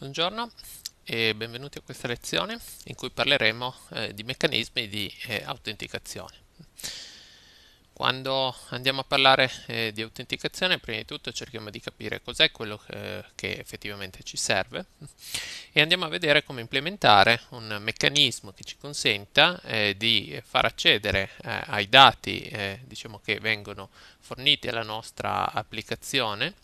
Buongiorno e benvenuti a questa lezione in cui parleremo eh, di meccanismi di eh, autenticazione. Quando andiamo a parlare eh, di autenticazione, prima di tutto cerchiamo di capire cos'è quello che, eh, che effettivamente ci serve e andiamo a vedere come implementare un meccanismo che ci consenta eh, di far accedere eh, ai dati diciamo che vengono forniti alla nostra applicazione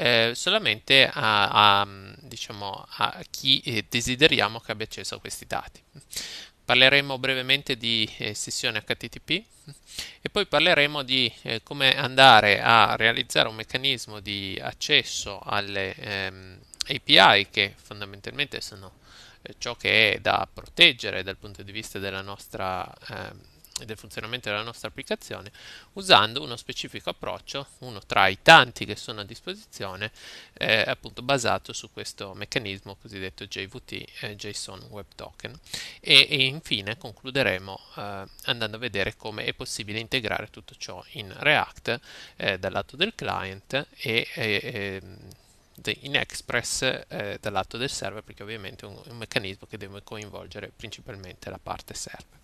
eh, solamente a, a, mm, diciamo, a chi eh, desideriamo che abbia accesso a questi dati. Parleremo brevemente di eh, sessione HTTP e poi parleremo di eh, come andare a realizzare un meccanismo di accesso alle ehm, API che fondamentalmente sono eh, ciò che è da proteggere dal punto di vista della nostra ehm, e del funzionamento della nostra applicazione usando uno specifico approccio, uno tra i tanti che sono a disposizione, eh, appunto basato su questo meccanismo cosiddetto JVT, eh, JSON Web Token. E, e infine concluderemo eh, andando a vedere come è possibile integrare tutto ciò in React eh, dal lato del client e, e ehm, in Express eh, dal lato del server perché ovviamente è un, un meccanismo che deve coinvolgere principalmente la parte server.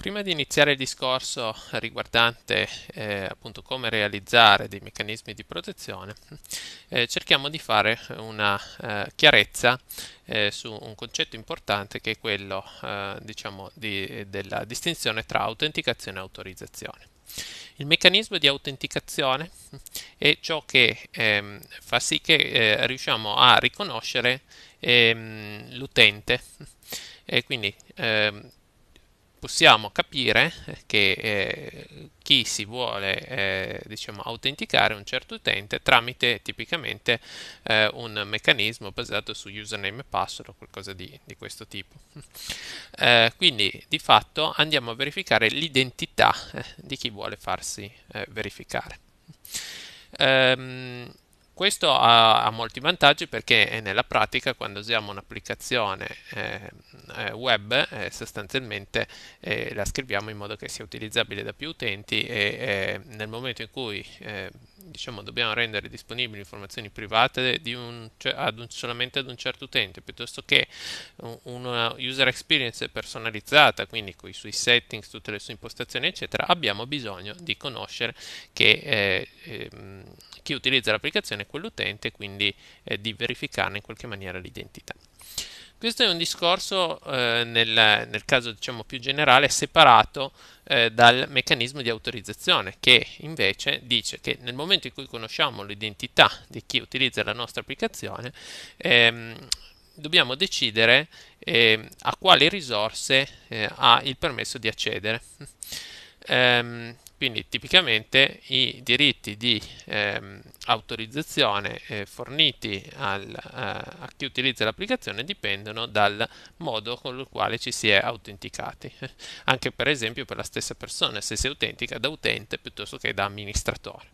Prima di iniziare il discorso riguardante eh, appunto come realizzare dei meccanismi di protezione, eh, cerchiamo di fare una eh, chiarezza eh, su un concetto importante che è quello eh, diciamo di, della distinzione tra autenticazione e autorizzazione. Il meccanismo di autenticazione è ciò che ehm, fa sì che eh, riusciamo a riconoscere ehm, l'utente e quindi ehm, possiamo capire eh, che eh, chi si vuole eh, diciamo, autenticare un certo utente tramite tipicamente eh, un meccanismo basato su username e password o qualcosa di, di questo tipo. Eh, quindi di fatto andiamo a verificare l'identità eh, di chi vuole farsi verificare. Um, questo ha, ha, molti vantaggi perché nella pratica quando usiamo un'applicazione eh, eh, web eh, sostanzialmente eh, la scriviamo in modo che sia utilizzabile da più utenti e eh, nel momento in cui eh, diciamo, dobbiamo rendere disponibili informazioni private un, cioè, ad un, solamente ad un certo utente, piuttosto che una user experience personalizzata, quindi con i suoi settings, tutte le sue impostazioni, eccetera, abbiamo bisogno di conoscere che, eh, ehm, chi utilizza l'applicazione è quell'utente, quindi eh, di verificarne in qualche maniera l'identità. Questo è un discorso eh, nel, nel, caso diciamo, più generale separato eh, dal meccanismo di autorizzazione che invece dice che nel momento in cui conosciamo l'identità di chi utilizza la nostra applicazione ehm, dobbiamo decidere eh, a quali risorse eh, ha il permesso di accedere. Ehm, quindi tipicamente i diritti di ehm, autorizzazione eh, forniti al, eh, a chi utilizza l'applicazione dipendono dal modo con il quale ci si è autenticati. Anche per esempio per la stessa persona, se si autentica da utente piuttosto che da amministratore.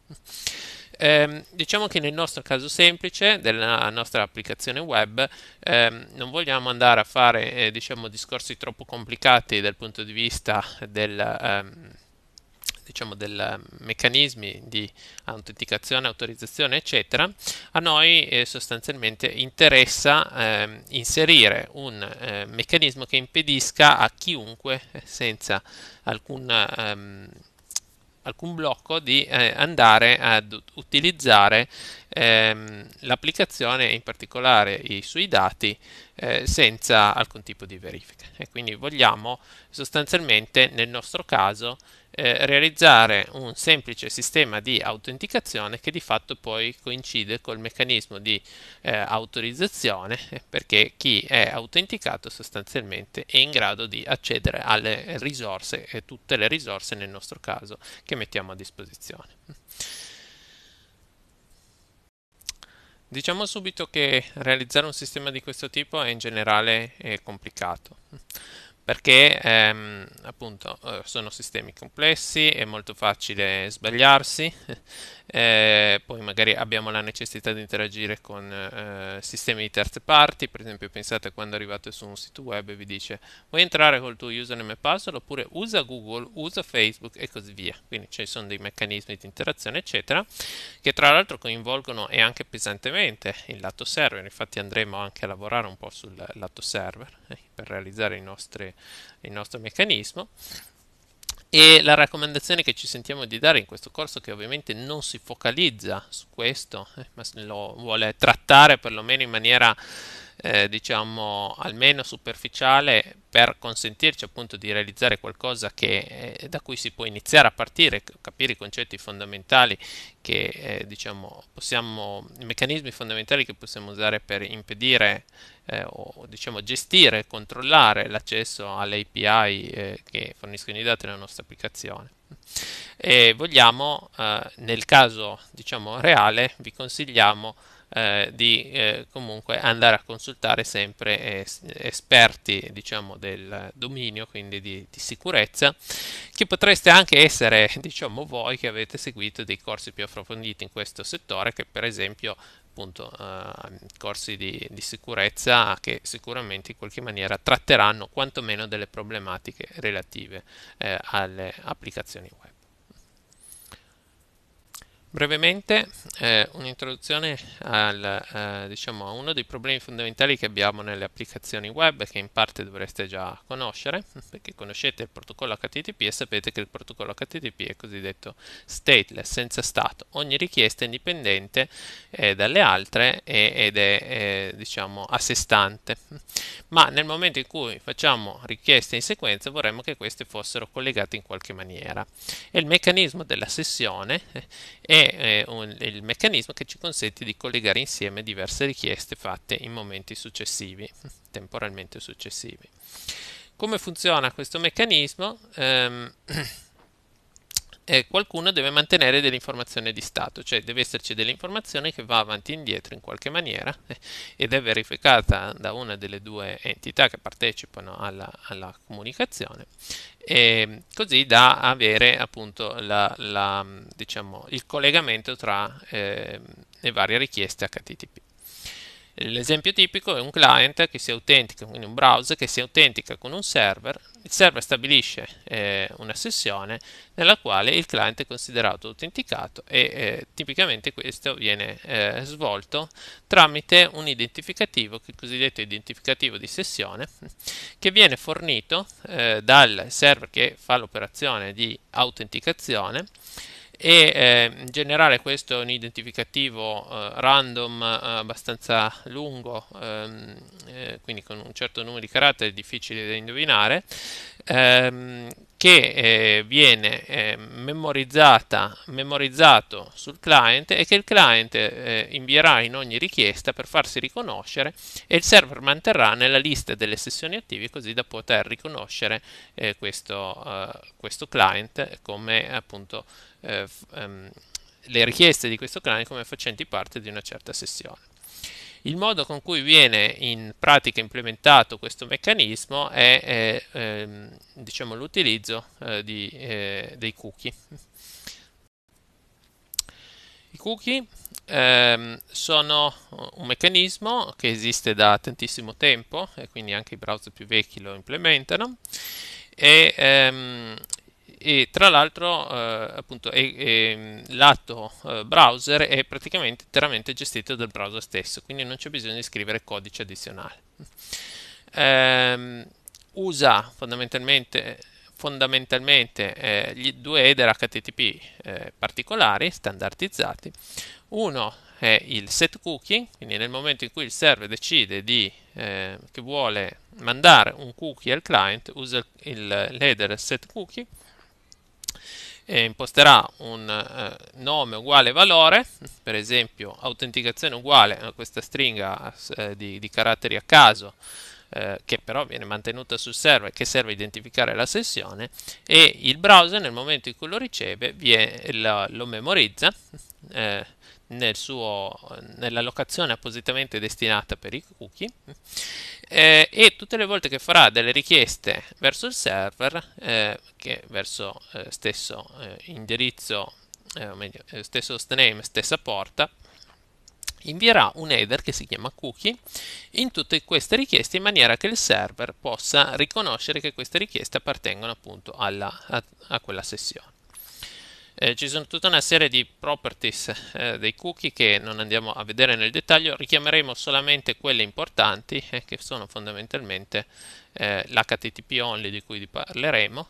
Eh, diciamo che nel nostro caso semplice della nostra applicazione web ehm, non vogliamo andare a fare eh, diciamo, discorsi troppo complicati dal punto di vista del, ehm, diciamo, dei meccanismi di autenticazione, autorizzazione, eccetera, a noi eh, sostanzialmente interessa eh, inserire un eh, meccanismo che impedisca a chiunque, eh, senza alcun, ehm, alcun blocco, di eh, andare ad utilizzare ehm, l'applicazione in particolare i suoi dati eh, senza alcun tipo di verifica. E quindi vogliamo sostanzialmente, nel nostro caso, eh, realizzare un semplice sistema di autenticazione che di fatto poi coincide col meccanismo di eh, autorizzazione eh, perché chi è autenticato sostanzialmente è in grado di accedere alle risorse e tutte le risorse nel nostro caso che mettiamo a disposizione. Diciamo subito che realizzare un sistema di questo tipo è in generale eh, complicato perché ehm, appunto eh, sono sistemi complessi, è molto facile sbagliarsi eh, poi magari abbiamo la necessità di interagire con eh, sistemi di terze parti, per esempio pensate quando arrivate su un sito web e vi dice vuoi entrare col tuo username e password oppure usa Google, usa Facebook e così via. Quindi ci sono dei meccanismi di interazione eccetera che tra l'altro coinvolgono e anche pesantemente il lato server, infatti andremo anche a lavorare un po' sul lato server eh, per realizzare il, nostre, il nostro meccanismo. E la raccomandazione che ci sentiamo di dare in questo corso, che ovviamente non si focalizza su questo, eh, ma lo vuole trattare perlomeno in maniera eh, diciamo almeno superficiale per consentirci appunto di realizzare qualcosa che, eh, da cui si può iniziare a partire, capire i concetti fondamentali che eh, diciamo possiamo, i meccanismi fondamentali che possiamo usare per impedire eh, o diciamo gestire, controllare l'accesso alle API eh, che forniscono i dati nella nostra applicazione. E vogliamo, eh, nel caso diciamo reale, vi consigliamo eh, di eh, comunque andare a consultare sempre eh, esperti diciamo del dominio quindi di, di, sicurezza che potreste anche essere diciamo voi che avete seguito dei corsi più approfonditi in questo settore che per esempio appunto ehm, corsi di, di sicurezza che sicuramente in qualche maniera tratteranno quantomeno delle problematiche relative eh, alle applicazioni web Brevemente eh, un'introduzione al, eh, diciamo, a uno dei problemi fondamentali che abbiamo nelle applicazioni web che in parte dovreste già conoscere perché conoscete il protocollo HTTP e sapete che il protocollo HTTP è cosiddetto stateless, senza stato. Ogni richiesta è indipendente eh, dalle altre e, ed è eh, diciamo, a sé stante. Ma nel momento in cui facciamo richieste in sequenza vorremmo che queste fossero collegate in qualche maniera. E il meccanismo della sessione eh, è è eh, un, il meccanismo che ci consente di collegare insieme diverse richieste fatte in momenti successivi, temporalmente successivi. Come funziona questo meccanismo? Ehm, eh, qualcuno deve mantenere dell'informazione di stato, cioè deve esserci dell'informazione che va avanti e indietro in qualche maniera eh, ed è verificata da una delle due entità che partecipano alla, alla comunicazione, eh, così da avere appunto la, la, diciamo, il collegamento tra ehm, le varie richieste HTTP. L'esempio tipico è un client che si autentica, quindi un browser che si autentica con un server, il server stabilisce eh, una sessione nella quale il client è considerato autenticato e eh, tipicamente questo viene eh, svolto tramite un identificativo, il cosiddetto identificativo di sessione, che viene fornito eh, dal server che fa l'operazione di autenticazione e eh, in generale questo è un identificativo eh, random eh, abbastanza lungo, ehm, eh, quindi con un certo numero di caratteri difficili da indovinare, ehm, che eh, viene memorizzato sul client e che il client invierà in ogni richiesta per farsi riconoscere e il server manterrà nella lista delle sessioni attive così da poter riconoscere questo, questo client come appunto eh, um, le richieste di questo cranio come facenti parte di una certa sessione. Il modo con cui viene in pratica implementato questo meccanismo è, è ehm, diciamo, l'utilizzo eh, di, eh, dei cookie. I cookie ehm, sono un meccanismo che esiste da tantissimo tempo e quindi anche i browser più vecchi lo implementano e ehm, e tra l'altro eh, appunto è, è, l'atto eh, browser è praticamente interamente gestito dal browser stesso quindi non c'è bisogno di scrivere codice addizionale ehm, usa fondamentalmente, fondamentalmente eh, gli due header HTTP eh, particolari standardizzati uno è il set cookie quindi nel momento in cui il server decide di, eh, che vuole mandare un cookie al client usa il, il l'header set cookie eh, imposterà un eh, nome uguale valore, per esempio autenticazione uguale a questa stringa eh, di, di, caratteri a caso, eh, che però viene mantenuta sul server, che serve a identificare la sessione, e il browser nel momento in cui lo riceve vie, lo, lo, memorizza eh, nel suo, nella locazione appositamente destinata per i cookie eh, e tutte le volte che farà delle richieste verso il server, eh, che verso eh, stesso eh, indirizzo, eh, meglio, eh, stesso hostname, stessa porta, invierà un header che si chiama cookie in tutte queste richieste in maniera che il server possa riconoscere che queste richieste appartengono appunto alla, a, a quella sessione eh, ci sono tutta una serie di properties eh, dei cookie che non andiamo a vedere nel dettaglio, richiameremo solamente quelle importanti eh, che sono fondamentalmente eh, l'HTTP only di cui parleremo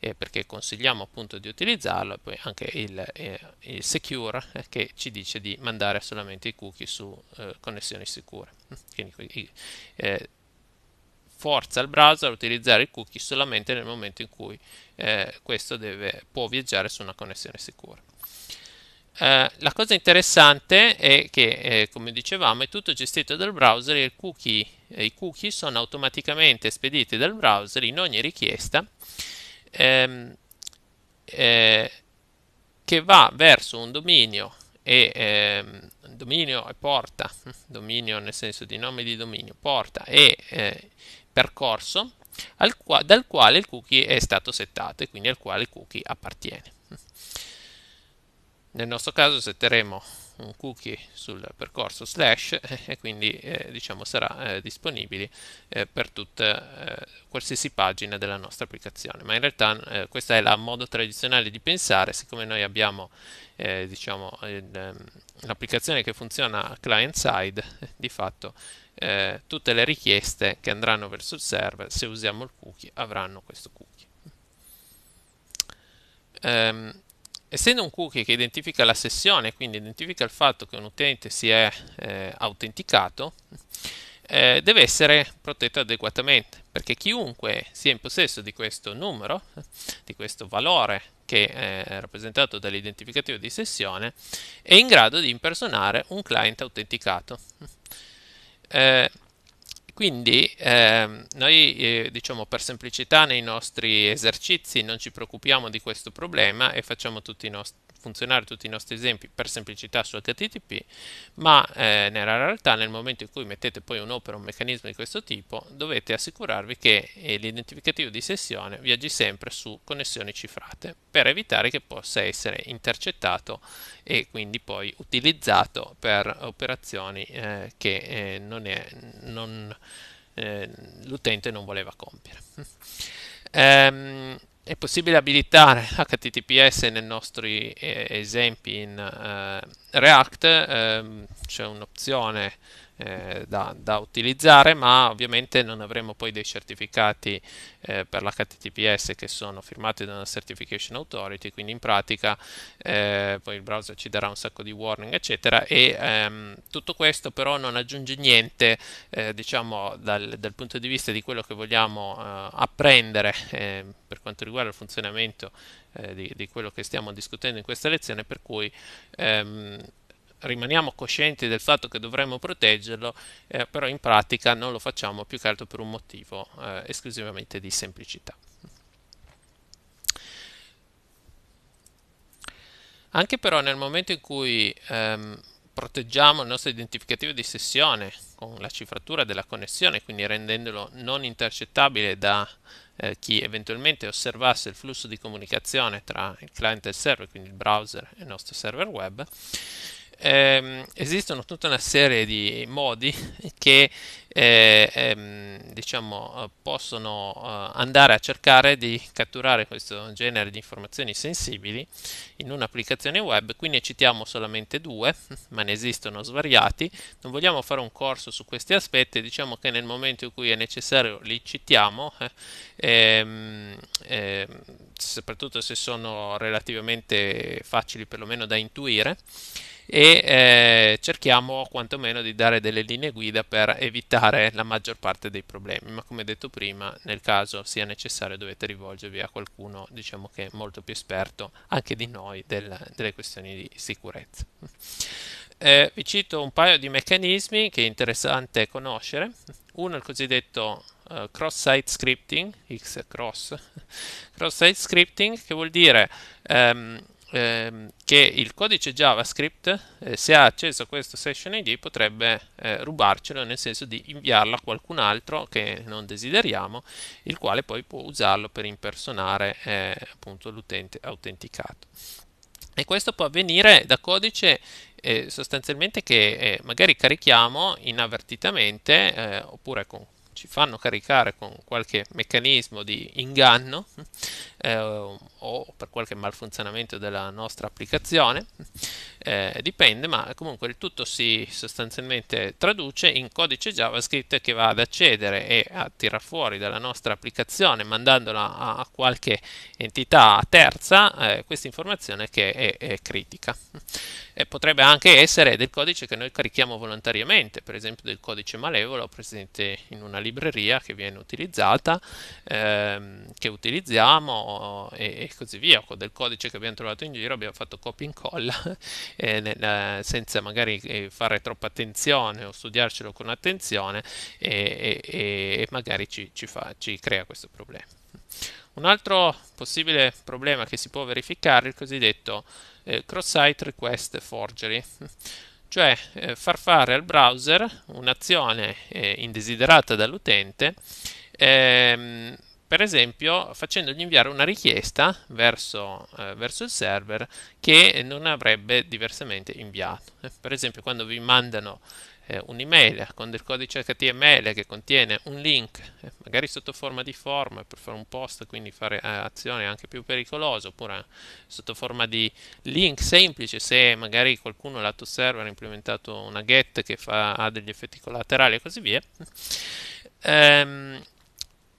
eh, perché consigliamo appunto di utilizzarlo e poi anche il, eh, il secure che ci dice di mandare solamente i cookie su connessioni sicure. Quindi, forza il browser a utilizzare il cookie solamente nel momento in cui eh, questo deve, può viaggiare su una connessione sicura. Eh, la cosa interessante è che, eh, come dicevamo, è tutto gestito dal browser e cookie, eh, i cookie sono automaticamente spediti dal browser in ogni richiesta ehm, eh, che va verso un dominio e ehm, dominio e porta, dominio nel senso di nome di dominio, porta e eh, percorso qua, dal quale il cookie è stato settato e quindi al quale il cookie appartiene. Nel nostro caso setteremo un cookie sul percorso slash eh, e quindi eh, diciamo sarà eh, disponibile eh, per tutta eh, qualsiasi pagina della nostra applicazione ma in realtà eh, questa è la modo tradizionale di pensare siccome noi abbiamo diciamo ehm, l'applicazione che funziona client side di fatto eh, tutte le richieste che andranno verso il server se usiamo il cookie avranno questo cookie. Um, essendo un cookie che identifica la sessione, quindi identifica il fatto che un utente si è eh, autenticato, eh, deve essere protetto adeguatamente, perché chiunque sia in possesso di questo numero, di questo valore che eh, è rappresentato dall'identificativo di sessione, è in grado di impersonare un client autenticato. Eh, quindi eh, noi eh, diciamo per semplicità nei nostri esercizi non ci preoccupiamo di questo problema e facciamo tutti i, nostri funzionare tutti i nostri esempi per semplicità su HTTP, ma eh, nella realtà nel momento in cui mettete poi un'opera, un meccanismo di questo tipo, dovete assicurarvi che eh, l'identificativo di sessione viaggi sempre su connessioni cifrate per evitare che possa essere intercettato e quindi poi utilizzato per operazioni eh, che eh, non è, non, eh, l'utente non voleva compiere. Um, è possibile abilitare HTTPS nei nostri eh, esempi in eh, React, ehm, c'è un'opzione eh, da, da, utilizzare, ma ovviamente non avremo poi dei certificati eh, per l'HTTPS che sono firmati da una Certification Authority, quindi in pratica eh, poi il browser ci darà un sacco di warning, eccetera, e ehm, tutto questo però non aggiunge niente, eh, diciamo, dal, dal, punto di vista di quello che vogliamo eh, apprendere ehm, per quanto riguarda il funzionamento eh, di, di, quello che stiamo discutendo in questa lezione, per cui ehm, rimaniamo coscienti del fatto che dovremmo proteggerlo, eh, però in pratica non lo facciamo più che altro per un motivo eh, esclusivamente di semplicità. Anche però nel momento in cui ehm, proteggiamo il nostro identificativo di sessione con la cifratura della connessione, quindi rendendolo non intercettabile da eh, chi eventualmente osservasse il flusso di comunicazione tra il client e il server, quindi il browser e il nostro server web, ehm, esistono tutta una serie di modi che eh, ehm, diciamo, eh, possono eh, andare a cercare di catturare questo genere di informazioni sensibili in un'applicazione web. Qui ne citiamo solamente due, ma ne esistono svariati. Non vogliamo fare un corso su questi aspetti, diciamo che nel momento in cui è necessario li citiamo, eh. ehm, ehm, soprattutto se sono relativamente facili perlomeno da intuire e eh, cerchiamo quantomeno di dare delle linee guida per evitare la maggior parte dei problemi, ma come detto prima nel caso sia necessario dovete rivolgervi a qualcuno diciamo che è molto più esperto anche di noi del, delle questioni di sicurezza. Eh, vi cito un paio di meccanismi che è interessante conoscere. Uno è il cosiddetto eh, cross-site scripting, X-cross, cross-site scripting che vuol dire ehm, ehm, che il codice JavaScript, eh, se ha acceso questo session ID, potrebbe eh, rubarcelo, nel senso di inviarlo a qualcun altro che non desideriamo, il quale poi può usarlo per impersonare eh, appunto l'utente autenticato. E questo può avvenire da codice eh, sostanzialmente che eh, magari carichiamo inavvertitamente eh, oppure con ci fanno caricare con qualche meccanismo di inganno eh, o per qualche malfunzionamento della nostra applicazione, eh, dipende, ma comunque il tutto si sostanzialmente traduce in codice JavaScript che va ad accedere e a tirar fuori dalla nostra applicazione mandandola a qualche entità terza eh, questa informazione che è, è critica. E potrebbe anche essere del codice che noi carichiamo volontariamente, per esempio del codice malevolo presente in una libreria che viene utilizzata, ehm, che utilizziamo e, e, così via. Con del codice che abbiamo trovato in giro abbiamo fatto copia e incolla eh, senza magari eh, fare troppa attenzione o studiarcelo con attenzione e, e, e magari ci, ci, fa, ci crea questo problema. Un altro possibile problema che si può verificare è il cosiddetto eh, cross-site request forgery cioè eh, far fare al browser un'azione eh, indesiderata dall'utente, ehm, per esempio facendogli inviare una richiesta verso, eh, verso, il server che non avrebbe diversamente inviato. Eh, per esempio quando vi mandano eh, un'email con del codice HTML che contiene un link, eh, magari sotto forma di form per fare un post, quindi fare eh, azione anche più pericolosa, oppure sotto forma di link semplice se magari qualcuno lato server ha implementato una get che fa, ha degli effetti collaterali e così via. Ehm,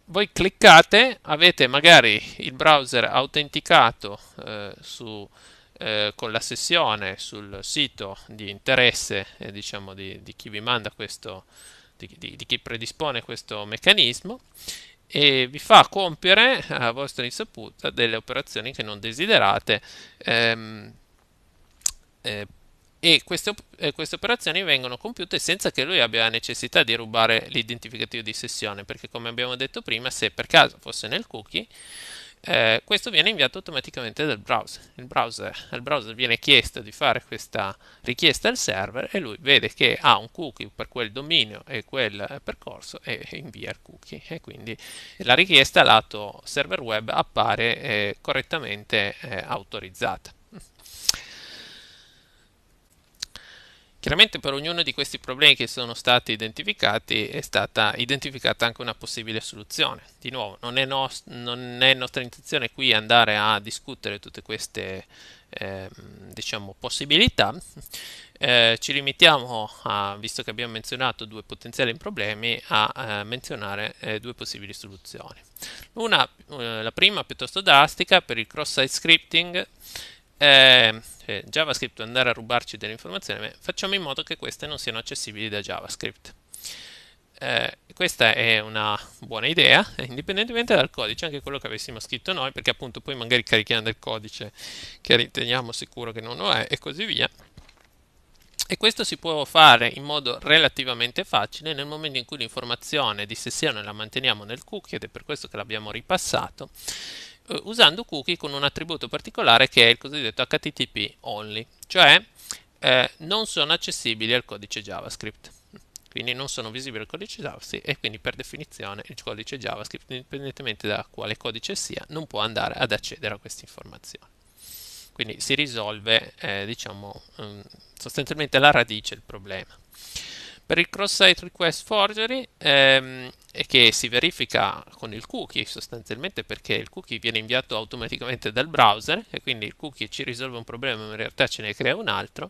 voi cliccate, avete magari il browser autenticato eh, su eh, con la sessione sul sito di interesse eh, diciamo di, di, chi vi manda questo di, di, di, chi predispone questo meccanismo e vi fa compiere a vostra insaputa delle operazioni che non desiderate ehm, eh, e queste, queste, operazioni vengono compiute senza che lui abbia necessità di rubare l'identificativo di sessione perché come abbiamo detto prima se per caso fosse nel cookie eh, questo viene inviato automaticamente dal browser. browser. Al browser viene chiesto di fare questa richiesta al server e lui vede che ha un cookie per quel dominio e quel percorso e invia il cookie. E quindi la richiesta lato server web appare eh, correttamente eh, autorizzata. Chiaramente per ognuno di questi problemi che sono stati identificati è stata identificata anche una possibile soluzione. Di nuovo, non è, no, non è nostra intenzione qui andare a discutere tutte queste eh, diciamo, possibilità, eh, ci limitiamo, a, visto che abbiamo menzionato due potenziali problemi, a eh, menzionare eh, due possibili soluzioni. Una, eh, la prima piuttosto drastica, per il cross-site scripting, Ehm, eh, JavaScript andare a rubarci delle informazioni, ma facciamo in modo che queste non siano accessibili da JavaScript. Eh, questa è una buona idea, eh, indipendentemente dal codice, anche quello che avessimo scritto noi, perché appunto poi magari carichiamo del codice che riteniamo sicuro che non lo è e così via. E questo si può fare in modo relativamente facile nel momento in cui l'informazione di sessione la manteniamo nel cookie ed è per questo che l'abbiamo ripassato eh, usando cookie con un attributo particolare che è il cosiddetto HTTP only, cioè eh, non sono accessibili al codice JavaScript. Quindi non sono visibili al codice JavaScript e quindi per definizione il codice JavaScript, indipendentemente da quale codice sia, non può andare ad accedere a queste informazioni. Quindi si risolve, eh, diciamo, mm, sostanzialmente alla radice il problema. Per il cross-site request forgery ehm, e che si verifica con il cookie sostanzialmente perché il cookie viene inviato automaticamente dal browser e quindi il cookie ci risolve un problema ma in realtà ce ne crea un altro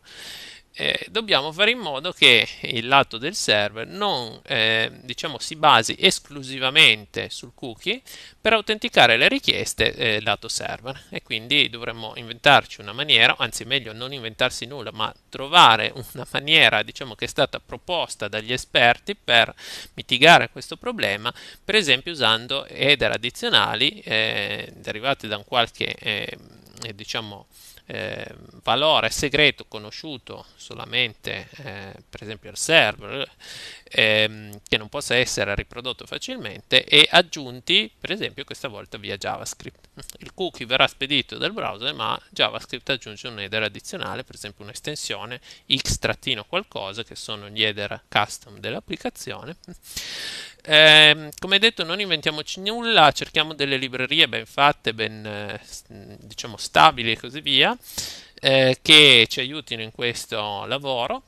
eh, dobbiamo fare in modo che il lato del server non eh, diciamo, si basi esclusivamente sul cookie per autenticare le richieste eh, lato server e quindi dovremmo inventarci una maniera, anzi meglio non inventarsi nulla, ma trovare una maniera diciamo, che è stata proposta dagli esperti per mitigare questo problema, per esempio usando header addizionali eh, derivati da un qualche eh, diciamo eh, valore segreto conosciuto solamente eh, per esempio al server ehm, che non possa essere riprodotto facilmente e aggiunti per esempio questa volta via javascript il cookie verrà spedito dal browser ma javascript aggiunge un header addizionale per esempio un'estensione x trattino qualcosa che sono gli header custom dell'applicazione eh, come detto non inventiamoci nulla cerchiamo delle librerie ben fatte ben eh, diciamo stabili e così via eh, che ci aiutino in questo lavoro.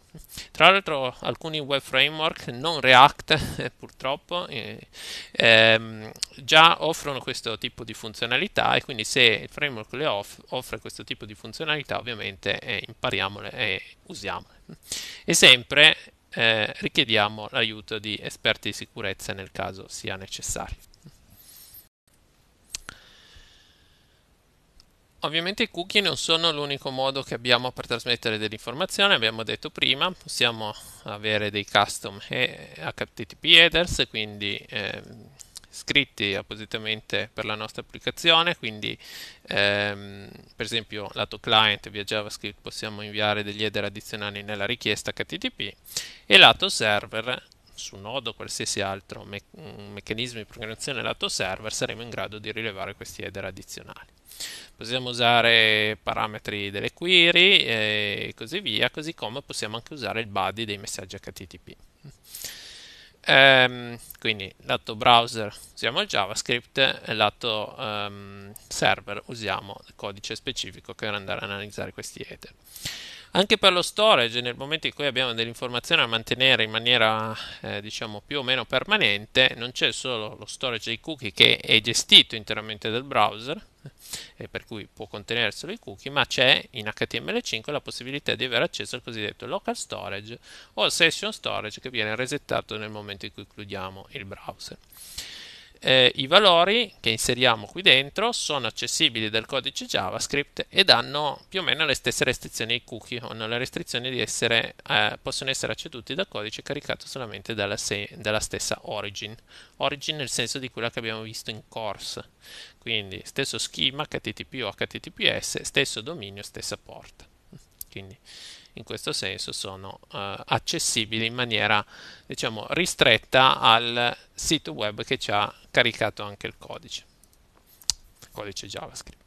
Tra l'altro alcuni web framework non React eh, purtroppo eh, ehm, già offrono questo tipo di funzionalità e quindi se il framework le off- offre questo tipo di funzionalità ovviamente eh, impariamole e usiamole. E sempre eh, richiediamo l'aiuto di esperti di sicurezza nel caso sia necessario. Ovviamente i cookie non sono l'unico modo che abbiamo per trasmettere dell'informazione, abbiamo detto prima, possiamo avere dei custom HTTP headers, quindi eh, scritti appositamente per la nostra applicazione, quindi ehm, per esempio lato client via JavaScript possiamo inviare degli header addizionali nella richiesta HTTP e lato server su nodo o qualsiasi altro me- meccanismo di programmazione lato server saremo in grado di rilevare questi header addizionali. Possiamo usare parametri delle query e così via, così come possiamo anche usare il body dei messaggi HTTP. Ehm, quindi lato browser usiamo il JavaScript e lato um, server usiamo il codice specifico per andare ad analizzare questi header. Anche per lo storage, nel momento in cui abbiamo delle informazioni da mantenere in maniera eh, diciamo più o meno permanente, non c'è solo lo storage dei cookie che è gestito interamente dal browser, eh, e per cui può contenere solo i cookie, ma c'è in HTML5 la possibilità di avere accesso al cosiddetto local storage o session storage che viene resettato nel momento in cui chiudiamo il browser eh, i valori che inseriamo qui dentro sono accessibili dal codice JavaScript ed hanno più o meno le stesse restrizioni ai cookie, hanno la restrizione di essere, eh, possono essere acceduti dal codice caricato solamente dalla, se- dalla, stessa origin, origin nel senso di quella che abbiamo visto in course, quindi stesso schema HTTP o HTTPS, stesso dominio, stessa porta. Quindi, in questo senso sono eh, accessibili in maniera diciamo ristretta al sito web che ci ha caricato anche il codice, codice JavaScript.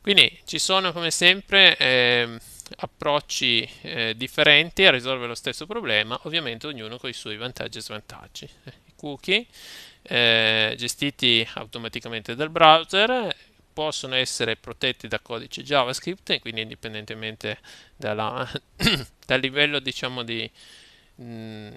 Quindi ci sono come sempre eh, approcci eh, differenti a risolvere lo stesso problema, ovviamente ognuno con i suoi vantaggi e svantaggi. I cookie eh, gestiti automaticamente dal browser possono essere protetti da codice JavaScript quindi indipendentemente dalla, dal livello diciamo di, mm,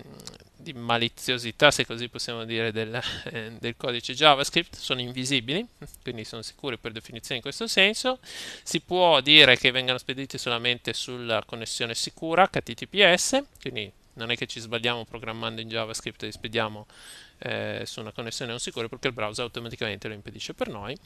di, maliziosità se così possiamo dire del, eh, del, codice JavaScript sono invisibili quindi sono sicuri per definizione in questo senso si può dire che vengano spediti solamente sulla connessione sicura HTTPS quindi non è che ci sbagliamo programmando in JavaScript e li spediamo eh, su una connessione non sicura perché il browser automaticamente lo impedisce per noi.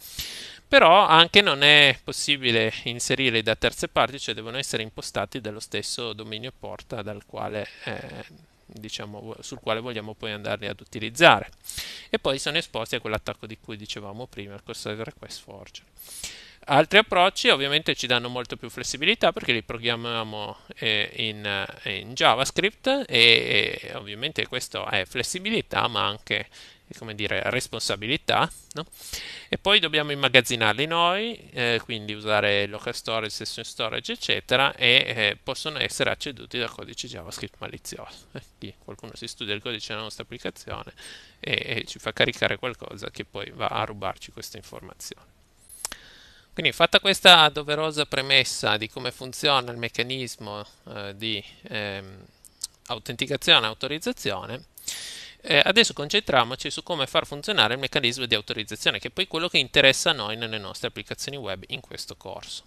Però anche non è possibile inserirli da terze parti, cioè devono essere impostati dallo stesso dominio porta dal quale... Eh, Diciamo, sul quale vogliamo poi andarli ad utilizzare e poi sono esposti a quell'attacco di cui dicevamo prima, il cursor request forger. Altri approcci ovviamente ci danno molto più flessibilità perché li programmiamo eh, in, eh, in, JavaScript e, e ovviamente questo è flessibilità ma anche come dire, responsabilità, no? e poi dobbiamo immagazzinarli noi, eh, quindi usare local storage, session storage, eccetera, e eh, possono essere acceduti da codice JavaScript malizioso. Eh, qualcuno si studia il codice della nostra applicazione e, e ci fa caricare qualcosa che poi va a rubarci questa informazione. Quindi fatta questa doverosa premessa di come funziona il meccanismo eh, di ehm, autenticazione e autorizzazione, eh, adesso concentriamoci su come far funzionare il meccanismo di autorizzazione, che è poi quello che interessa a noi nelle nostre applicazioni web in questo corso.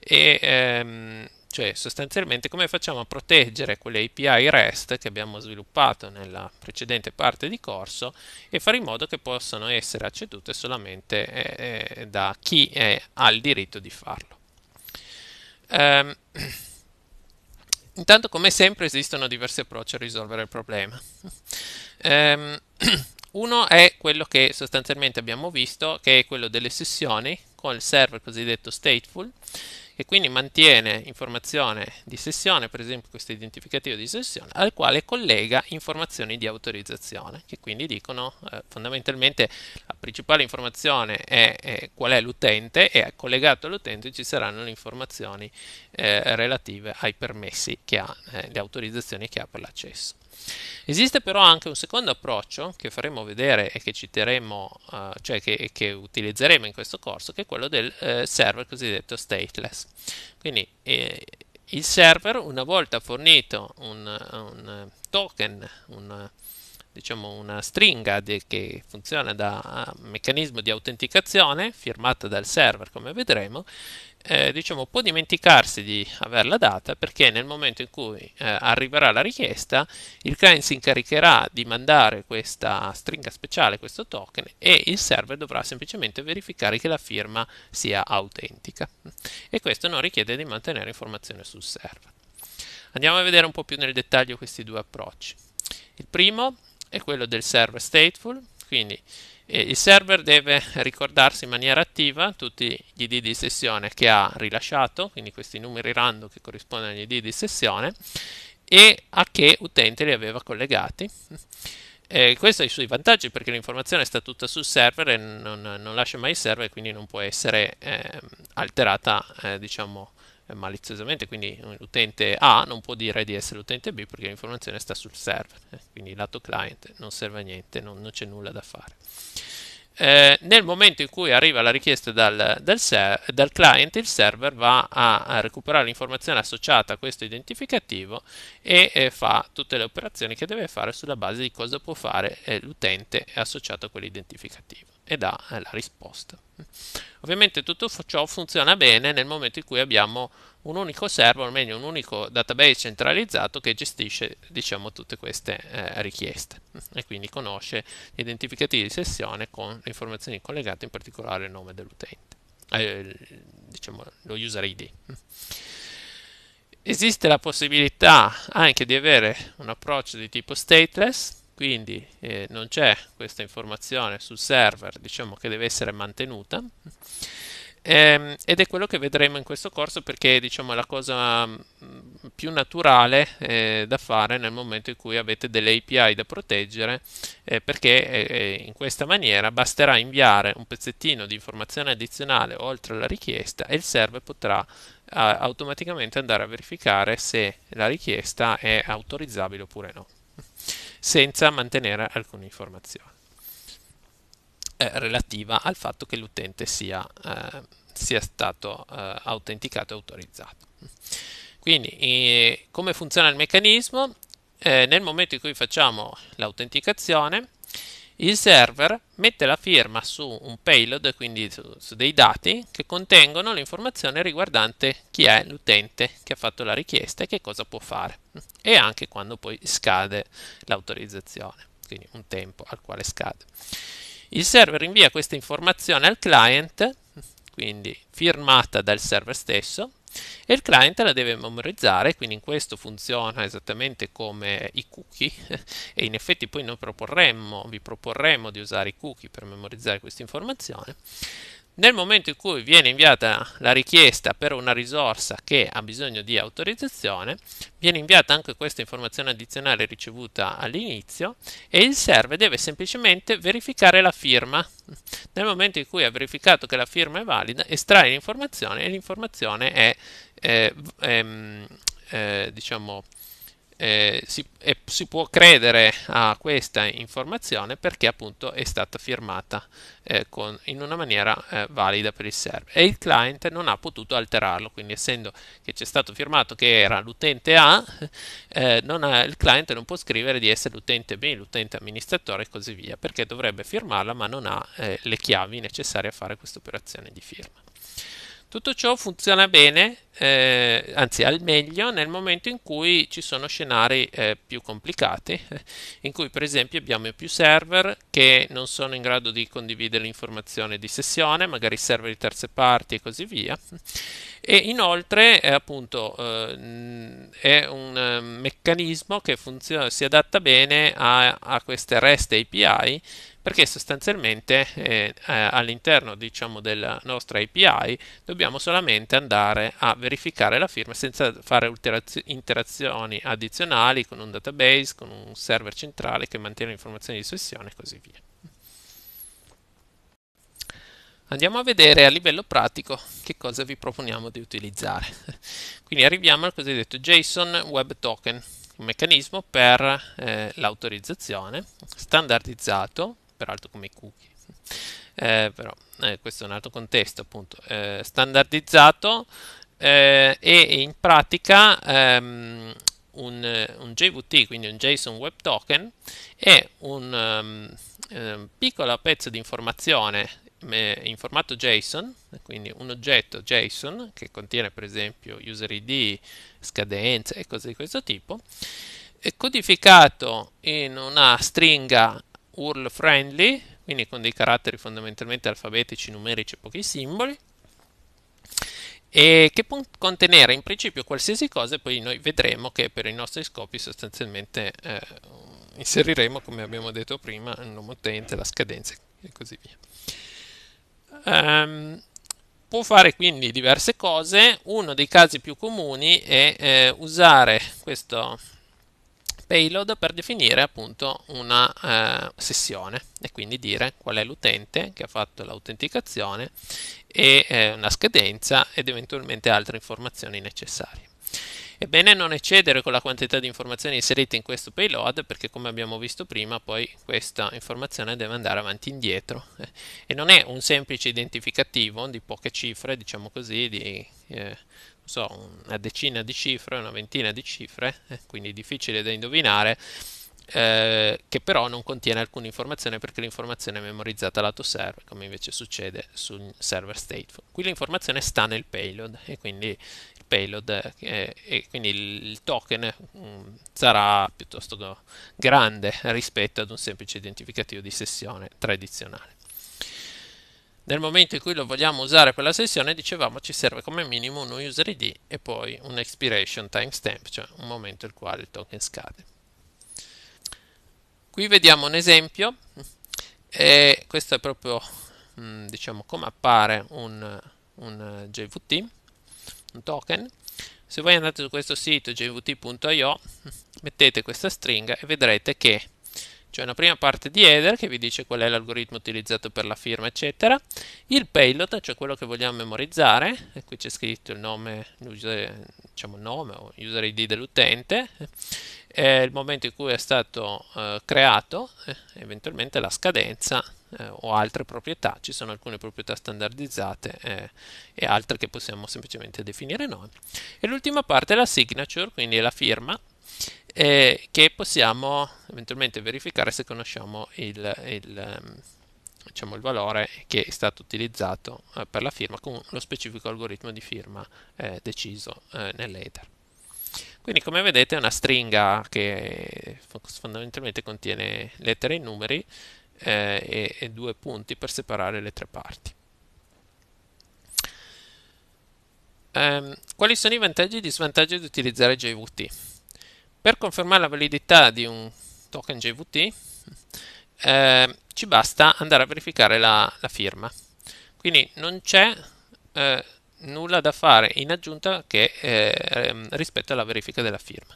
E, ehm, cioè sostanzialmente come facciamo a proteggere quelle API REST che abbiamo sviluppato nella precedente parte di corso e fare in modo che possano essere accedute solamente eh, eh da chi è, ha il diritto di farlo. Um, intanto come sempre esistono diversi approcci a risolvere il problema. Um, uno è quello che sostanzialmente abbiamo visto, che è quello delle sessioni con il server cosiddetto stateful e quindi mantiene informazione di sessione, per esempio questo identificativo di sessione, al quale collega informazioni di autorizzazione, che quindi dicono eh, fondamentalmente la principale informazione è, è qual è l'utente e collegato all'utente ci saranno le informazioni eh, relative ai permessi che ha, eh, le autorizzazioni che ha per l'accesso. Esiste però anche un secondo approccio che faremo vedere e che citeremo, eh, cioè che, che, utilizzeremo in questo corso, che è quello del eh, server cosiddetto stateless. Quindi eh, il server, una volta fornito un, un token, un, diciamo una stringa de, che funziona da eh, meccanismo di autenticazione firmata dal server, come vedremo, eh, diciamo, può dimenticarsi di averla data perché nel momento in cui eh, arriverà la richiesta il client si incaricherà di mandare questa stringa speciale, questo token e il server dovrà semplicemente verificare che la firma sia autentica e questo non richiede di mantenere informazioni sul server. Andiamo a vedere un po' più nel dettaglio questi due approcci. Il primo è quello del server stateful, quindi e il server deve ricordarsi in maniera attiva tutti gli id di sessione che ha rilasciato, quindi questi numeri random che corrispondono agli id di sessione, e a che utente li aveva collegati. E questo ha i suoi vantaggi perché l'informazione sta tutta sul server e non, non lascia mai il server, e quindi non può essere eh, alterata, eh, diciamo, eh, maliziosamente, quindi l'utente A non può dire di essere l'utente B perché l'informazione sta sul server, eh? quindi lato client non serve a niente, non, non c'è nulla da fare. Eh, nel momento in cui arriva la richiesta dal, dal, ser- dal client, il server va a, a, recuperare l'informazione associata a questo identificativo e eh, fa tutte le operazioni che deve fare sulla base di cosa può fare eh, l'utente associato a quell'identificativo e dà eh, la risposta. Ovviamente tutto ciò funziona bene nel momento in cui abbiamo un unico server, o meglio un unico database centralizzato che gestisce diciamo, tutte queste eh, richieste e quindi conosce gli identificativi di sessione con le informazioni collegate, in particolare il nome dell'utente, eh, diciamo lo user ID. Esiste la possibilità anche di avere un approccio di tipo stateless, quindi eh, non c'è questa informazione sul server, diciamo che deve essere mantenuta ehm, ed è quello che vedremo in questo corso perché diciamo è la cosa mm, più naturale eh, da fare nel momento in cui avete delle API da proteggere eh, perché eh, eh, in questa maniera basterà inviare un pezzettino di informazione addizionale oltre alla richiesta e il server potrà automaticamente andare a verificare se la richiesta è autorizzabile oppure no senza mantenere alcuna informazione eh, relativa al fatto che l'utente sia, eh, sia stato eh, autenticato e autorizzato. Quindi come funziona il meccanismo? Eh, nel momento in cui facciamo l'autenticazione il server mette la firma su un payload, quindi su, su dei dati che contengono l'informazione riguardante chi è l'utente che ha fatto la richiesta e che cosa può fare e anche quando poi scade l'autorizzazione, quindi un tempo al quale scade. Il server invia questa informazione al client, quindi firmata dal server stesso, e il client la deve memorizzare, quindi in questo funziona esattamente come i cookie e in effetti poi noi proporremmo, vi proporremo di usare i cookie per memorizzare questa informazione, nel momento in cui viene inviata la richiesta per una risorsa che ha bisogno di autorizzazione, viene inviata anche questa informazione addizionale ricevuta all'inizio e il server deve semplicemente verificare la firma. Nel momento in cui ha verificato che la firma è valida, estrae l'informazione e l'informazione è, eh, è ehm, eh, diciamo, eh, si, eh, si, può credere a questa informazione perché appunto è stata firmata eh, con, in una maniera eh, valida per il server e il client non ha potuto alterarlo quindi essendo che c'è stato firmato che era l'utente A eh, ha, il client non può scrivere di essere l'utente B l'utente amministratore e così via perché dovrebbe firmarla ma non ha eh, le chiavi necessarie a fare questa operazione di firma tutto ciò funziona bene eh, anzi al meglio nel momento in cui ci sono scenari eh, più complicati, in cui per esempio abbiamo più server che non sono in grado di condividere l'informazione di sessione, magari server di terze parti e così via. E inoltre è eh, appunto eh, è un eh, meccanismo che funziona, si adatta bene a, a queste REST API perché sostanzialmente eh, eh, all'interno diciamo, della nostra API dobbiamo solamente andare a verificare la firma senza fare interazioni addizionali con un database, con un server centrale che mantiene le informazioni di sessione e così via. Andiamo a vedere a livello pratico che cosa vi proponiamo di utilizzare. Quindi arriviamo al cosiddetto JSON Web Token, un meccanismo per eh, l'autorizzazione standardizzato peraltro come cookie. Eh, però eh, questo è un altro contesto appunto eh, standardizzato eh, e in pratica ehm, un, un, JVT, quindi un JSON Web Token, è un um, ehm, ehm, piccolo pezzo di informazione in formato JSON, quindi un oggetto JSON che contiene per esempio user ID, scadenze e cose di questo tipo, codificato in una stringa URL friendly, quindi con dei caratteri fondamentalmente alfabetici, numerici e pochi simboli, e che può contenere in principio qualsiasi cosa e poi noi vedremo che per i nostri scopi sostanzialmente eh, inseriremo, come abbiamo detto prima, il nome utente, la scadenza e così via. Um, può fare quindi diverse cose, uno dei casi più comuni è eh, usare questo payload per definire appunto una eh, sessione e quindi dire qual è l'utente che ha fatto l'autenticazione e eh, una scadenza ed eventualmente altre informazioni necessarie. È bene non eccedere con la quantità di informazioni inserite in questo payload perché come abbiamo visto prima poi questa informazione deve andare avanti e indietro eh. e non è un semplice identificativo di poche cifre diciamo così di eh, so, una decina di cifre, una ventina di cifre, eh, quindi difficile da indovinare, eh, che però non contiene alcuna informazione perché l'informazione è memorizzata lato server, come invece succede sul server stateful. Qui l'informazione sta nel payload e quindi il, payload, eh, e quindi il token mh, mm, sarà piuttosto grande rispetto ad un semplice identificativo di sessione tradizionale. Nel momento in cui lo vogliamo usare quella sessione, dicevamo ci serve come minimo un user ID e poi un expiration timestamp, cioè un momento in cui il token scade. Qui vediamo un esempio, e questo è proprio mm, diciamo come appare un, un JVT, un token. Se voi andate su questo sito jvt.io, mettete questa stringa e vedrete che c'è una prima parte di header che vi dice qual è l'algoritmo utilizzato per la firma, eccetera. Il payload, cioè quello che vogliamo memorizzare, e qui c'è scritto il nome, user, diciamo nome o user ID dell'utente, eh, il momento in cui è stato eh, creato, eh, eventualmente la scadenza eh, o altre proprietà, ci sono alcune proprietà standardizzate eh, e altre che possiamo semplicemente definire noi. E l'ultima parte è la signature, quindi la firma eh, che possiamo eventualmente verificare se conosciamo il, il, ehm, diciamo, il, valore che è stato utilizzato eh, per la firma con lo specifico algoritmo di firma eh, deciso eh, nell'Ether. Quindi come vedete è una stringa che fondamentalmente contiene lettere e numeri eh, e, e due punti per separare le tre parti. Ehm, quali sono i vantaggi e i svantaggi di utilizzare JVT? Per confermare la validità di un token JVT eh, ci basta andare a verificare la, la firma. Quindi non c'è eh, nulla da fare in aggiunta che, eh, ehm, rispetto alla verifica della firma.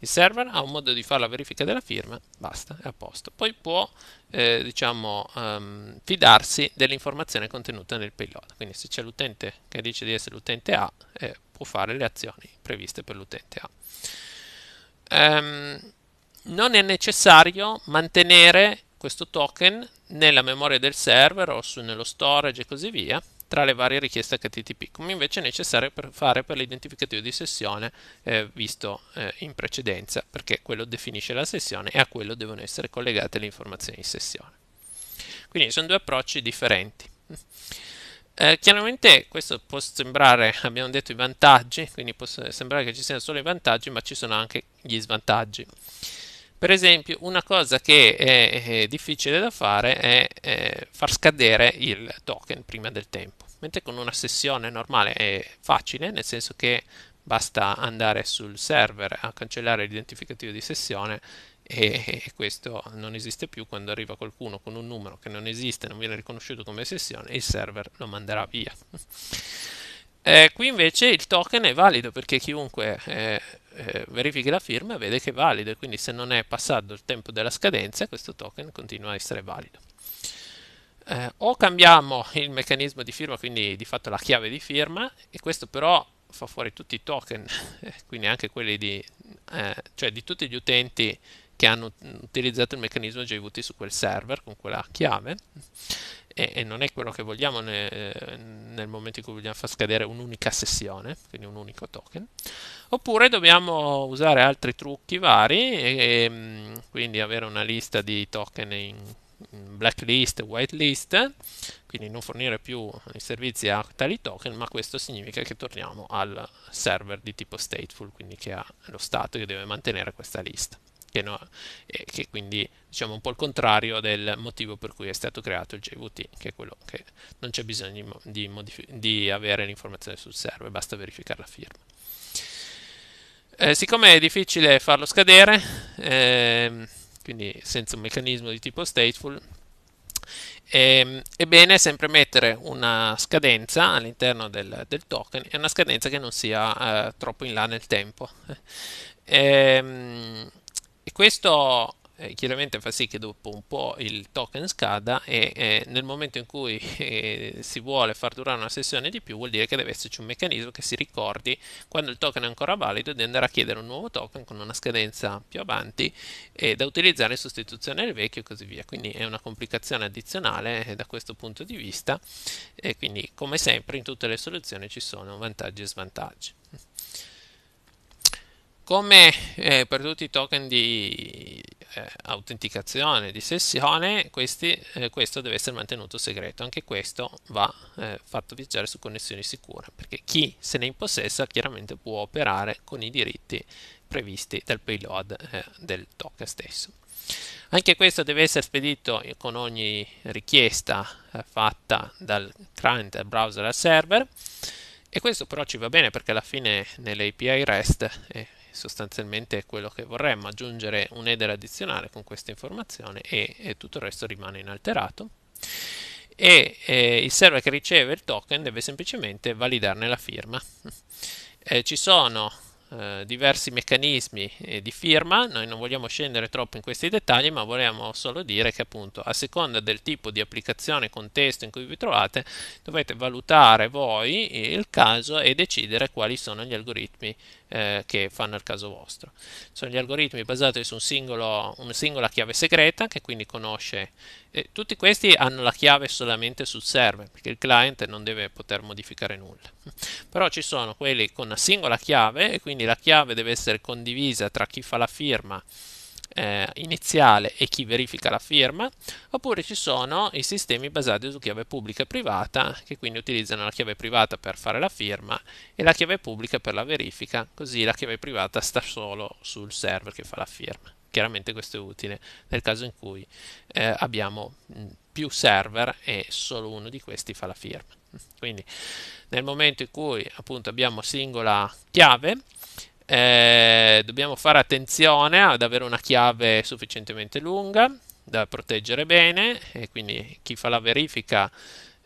Il server ha un modo di fare la verifica della firma, basta, è a posto. Poi può eh, diciamo, um, fidarsi dell'informazione contenuta nel payload. Quindi se c'è l'utente che dice di essere l'utente A, eh, può fare le azioni previste per l'utente A ehm, non è necessario mantenere questo token nella memoria del server o su, nello storage e così via tra le varie richieste HTTP, come invece è necessario per fare per l'identificativo di sessione eh, visto eh, in precedenza, perché quello definisce la sessione e a quello devono essere collegate le informazioni di sessione. Quindi sono due approcci differenti. Eh, chiaramente questo può sembrare, abbiamo detto i vantaggi, quindi può sembrare che ci siano solo i vantaggi, ma ci sono anche gli svantaggi. Per esempio, una cosa che è, è difficile da fare è, è far scadere il token prima del tempo, mentre con una sessione normale è facile, nel senso che basta andare sul server a cancellare l'identificativo di sessione e, questo non esiste più quando arriva qualcuno con un numero che non esiste, non viene riconosciuto come sessione, il server lo manderà via. Eh, qui invece il token è valido perché chiunque eh, eh, verifichi la firma vede che è valido e quindi se non è passato il tempo della scadenza questo token continua a essere valido. Eh, o cambiamo il meccanismo di firma, quindi di fatto la chiave di firma, e questo però fa fuori tutti i token, quindi anche quelli di, eh, cioè di tutti gli utenti che hanno utilizzato il meccanismo JVT su quel server con quella chiave e, e non è quello che vogliamo ne, nel momento in cui vogliamo far scadere un'unica sessione, quindi un unico token. Oppure dobbiamo usare altri trucchi vari, e, e mm, quindi avere una lista di token in blacklist, whitelist, quindi non fornire più i servizi a tali token, ma questo significa che torniamo al server di tipo stateful, quindi che ha lo stato che deve mantenere questa lista che, no, eh, che quindi diciamo un po' il contrario del motivo per cui è stato creato il JVT, che è quello che non c'è bisogno di, di avere l'informazione sul server, basta verificare la firma. Eh, siccome è difficile farlo scadere, eh, quindi senza un meccanismo di tipo stateful, eh, è bene sempre mettere una scadenza all'interno del, del, token e una scadenza che non sia eh, troppo in là nel tempo. Eh, e questo eh, chiaramente fa sì che dopo un po' il token scada e eh, nel momento in cui eh, si vuole far durare una sessione di più vuol dire che deve esserci un meccanismo che si ricordi quando il token è ancora valido di andare a chiedere un nuovo token con una scadenza più avanti eh, da utilizzare in sostituzione del vecchio e così via quindi è una complicazione addizionale eh, da questo punto di vista e quindi come sempre in tutte le soluzioni ci sono vantaggi e svantaggi come eh, per tutti i token di eh, autenticazione, di sessione, questi, eh, questo deve essere mantenuto segreto. Anche questo va eh, fatto viaggiare su connessioni sicure, perché chi se ne impossessa chiaramente può operare con i diritti previsti dal payload eh, del token stesso. Anche questo deve essere spedito con ogni richiesta eh, fatta dal client al browser al server. E questo però ci va bene perché alla fine nell'API REST eh, sostanzialmente è quello che vorremmo, aggiungere un header addizionale con questa informazione e, e tutto il resto rimane inalterato e eh, il server che riceve il token deve semplicemente validarne la firma. Eh, ci sono eh, diversi meccanismi eh, di firma, noi non vogliamo scendere troppo in questi dettagli, ma vogliamo solo dire che appunto a seconda del tipo di applicazione e contesto in cui vi trovate, dovete valutare voi il caso e decidere quali sono gli algoritmi eh, che fanno al caso vostro. Sono gli algoritmi basati su un singolo, una singola chiave segreta che quindi conosce. Eh, tutti questi hanno la chiave solamente sul server perché il client non deve poter modificare nulla. Però ci sono quelli con una singola chiave e quindi la chiave deve essere condivisa tra chi fa la firma eh, iniziale e chi verifica la firma, oppure ci sono i sistemi basati su chiave pubblica e privata, che quindi utilizzano la chiave privata per fare la firma e la chiave pubblica per la verifica, così la chiave privata sta solo sul server che fa la firma. Chiaramente questo è utile nel caso in cui eh, abbiamo più server e solo uno di questi fa la firma. Quindi nel momento in cui appunto abbiamo singola chiave, eh, dobbiamo fare attenzione ad avere una chiave sufficientemente lunga da proteggere bene e quindi chi fa la verifica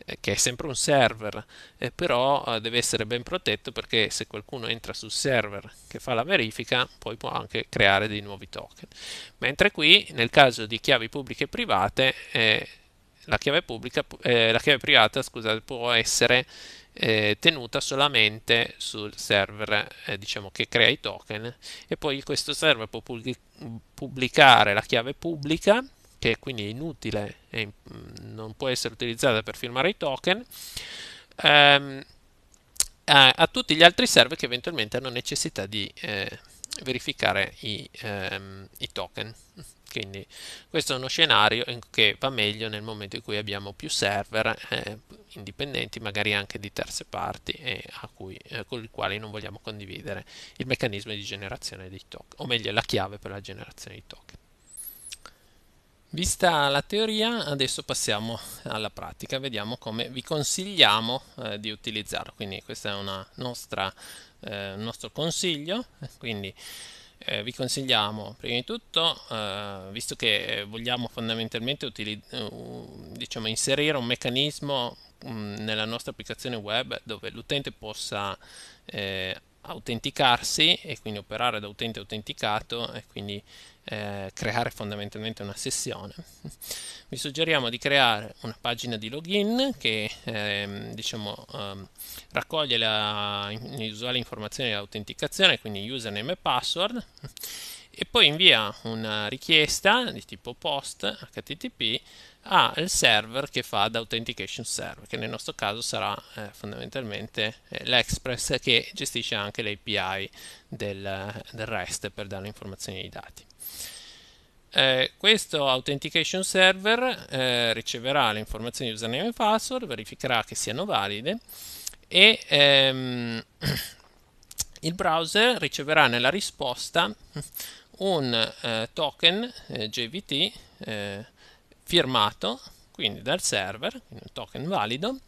eh, che è sempre un server eh, però eh, deve essere ben protetto perché se qualcuno entra sul server che fa la verifica poi può anche creare dei nuovi token mentre qui nel caso di chiavi pubbliche e private eh, la chiave, pubblica, la chiave privata scusate, può essere eh, tenuta solamente sul server eh, diciamo, che crea i token e poi questo server può pubblicare la chiave pubblica che quindi è inutile e mm, non può essere utilizzata per firmare i token ehm, a, a, tutti gli altri server che eventualmente hanno necessità di eh, verificare i, ehm, i token quindi questo è uno scenario che va meglio nel momento in cui abbiamo più server eh, indipendenti, magari anche di terze parti eh, cui, eh, con i quali non vogliamo condividere il meccanismo di generazione dei token, o meglio la chiave per la generazione di token. Vista la teoria, adesso passiamo alla pratica, vediamo come vi consigliamo eh, di utilizzarlo. Quindi questo è eh, un nostro consiglio, quindi eh, vi consigliamo prima di tutto, eh, visto che vogliamo fondamentalmente utili- diciamo, inserire un meccanismo mh, mm, nella nostra applicazione web dove l'utente possa eh, autenticarsi e quindi operare da utente autenticato e quindi eh, creare fondamentalmente una sessione. Vi suggeriamo di creare una pagina di login che ehm, diciamo, ehm, raccoglie le usuali informazioni di autenticazione, quindi username e password e poi invia una richiesta di tipo post http ha ah, il server che fa da authentication server, che nel nostro caso sarà eh, fondamentalmente eh, l'Express che gestisce anche l'API del, del REST per dare informazioni ai dati. Eh, questo authentication server eh, riceverà le informazioni di username e password, verificherà che siano valide e ehm, il browser riceverà nella risposta un eh, token eh, JVT firmato, quindi dal server, un token valido,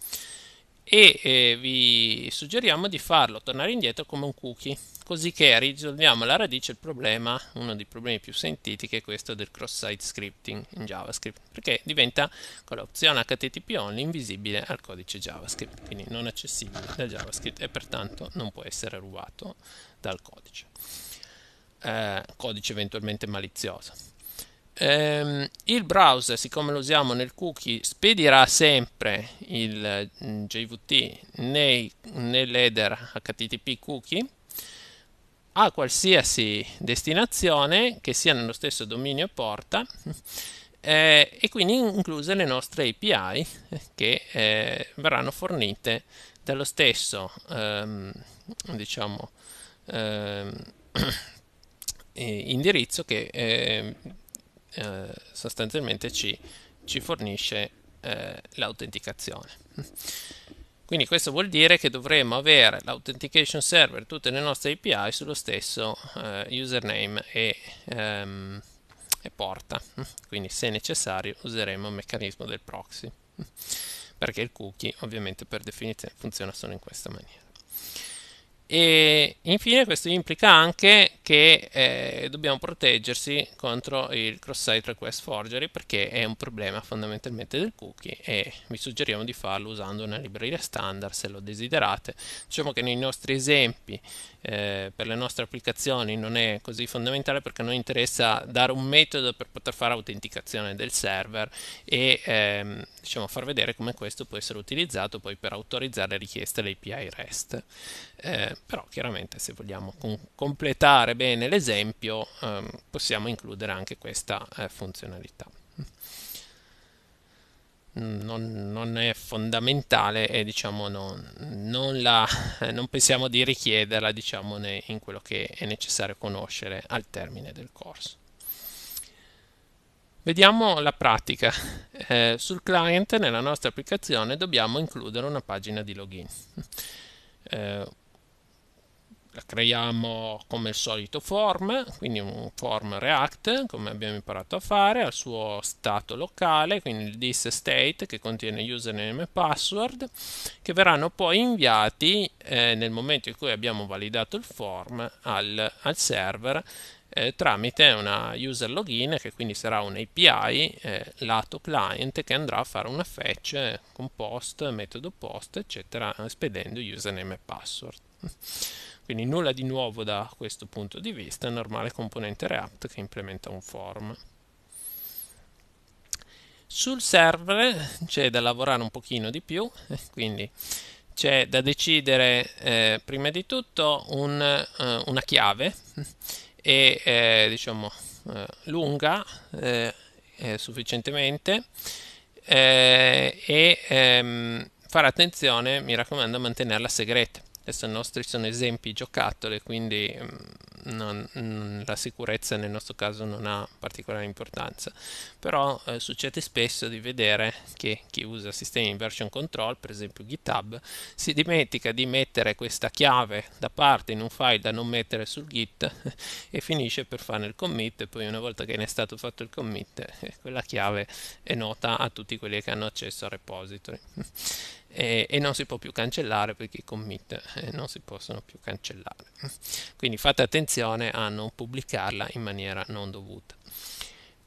e eh, vi suggeriamo di farlo tornare indietro come un cookie, così che risolviamo alla radice il problema, uno dei problemi più sentiti che è questo del cross-site scripting in JavaScript, perché diventa con l'opzione HTTP only invisibile al codice JavaScript, quindi non accessibile da JavaScript e pertanto non può essere rubato dal codice, eh, codice eventualmente malizioso ehm, il browser, siccome lo usiamo nel cookie, spedirà sempre il mm, JVT nei, nell'header HTTP cookie a qualsiasi destinazione che sia nello stesso dominio porta eh, e quindi incluse le nostre API che eh, verranno fornite dallo stesso ehm, diciamo ehm, eh, indirizzo che eh, eh, sostanzialmente ci, ci fornisce eh, l'autenticazione. Quindi questo vuol dire che dovremo avere l'authentication server, tutte le nostre API sullo stesso eh, username e, ehm, e porta. Quindi se necessario useremo il meccanismo del proxy, perché il cookie ovviamente per definizione funziona solo in questa maniera. E infine questo implica anche che eh, dobbiamo proteggersi contro il cross-site request forgery perché è un problema fondamentalmente del cookie e vi suggeriamo di farlo usando una libreria standard se lo desiderate. Diciamo che nei nostri esempi eh, per le nostre applicazioni non è così fondamentale perché a noi interessa dare un metodo per poter fare autenticazione del server e ehm, diciamo, far vedere come questo può essere utilizzato poi per autorizzare richieste all'API REST. Eh, però chiaramente se vogliamo com- completare bene l'esempio ehm, possiamo includere anche questa eh, funzionalità. Non, non, è fondamentale e diciamo non, non, la, eh, non pensiamo di richiederla diciamo, in quello che è necessario conoscere al termine del corso. Vediamo la pratica. Eh, sul client nella nostra applicazione dobbiamo includere una pagina di login. Eh, creiamo come al solito form, quindi un form React come abbiamo imparato a fare, al suo stato locale, quindi il this state che contiene username e password, che verranno poi inviati eh, nel momento in cui abbiamo validato il form al, al server eh, tramite una user login che quindi sarà un'API eh, lato client che andrà a fare una fetch con post, metodo post eccetera spedendo username e password. Quindi nulla di nuovo da questo punto di vista, è un normale componente React che implementa un form. Sul server c'è da lavorare un pochino di più, quindi c'è da decidere eh, prima di tutto un, eh, una chiave e eh, diciamo eh, lunga eh, eh, sufficientemente e ehm, fare attenzione, mi raccomando, a mantenerla segreta Adesso i nostri sono esempi giocattoli, quindi mm, non, mm, la sicurezza nel nostro caso non ha particolare importanza. Però eh, succede spesso di vedere che chi usa sistemi di version control, per esempio GitHub, si dimentica di mettere questa chiave da parte in un file da non mettere sul git e finisce per fare il commit. Poi una volta che ne è stato fatto il commit, eh, quella chiave è nota a tutti quelli che hanno accesso al repository e, e, non si può più cancellare perché i commit eh, non si possono più cancellare. Quindi fate attenzione a non pubblicarla in maniera non dovuta.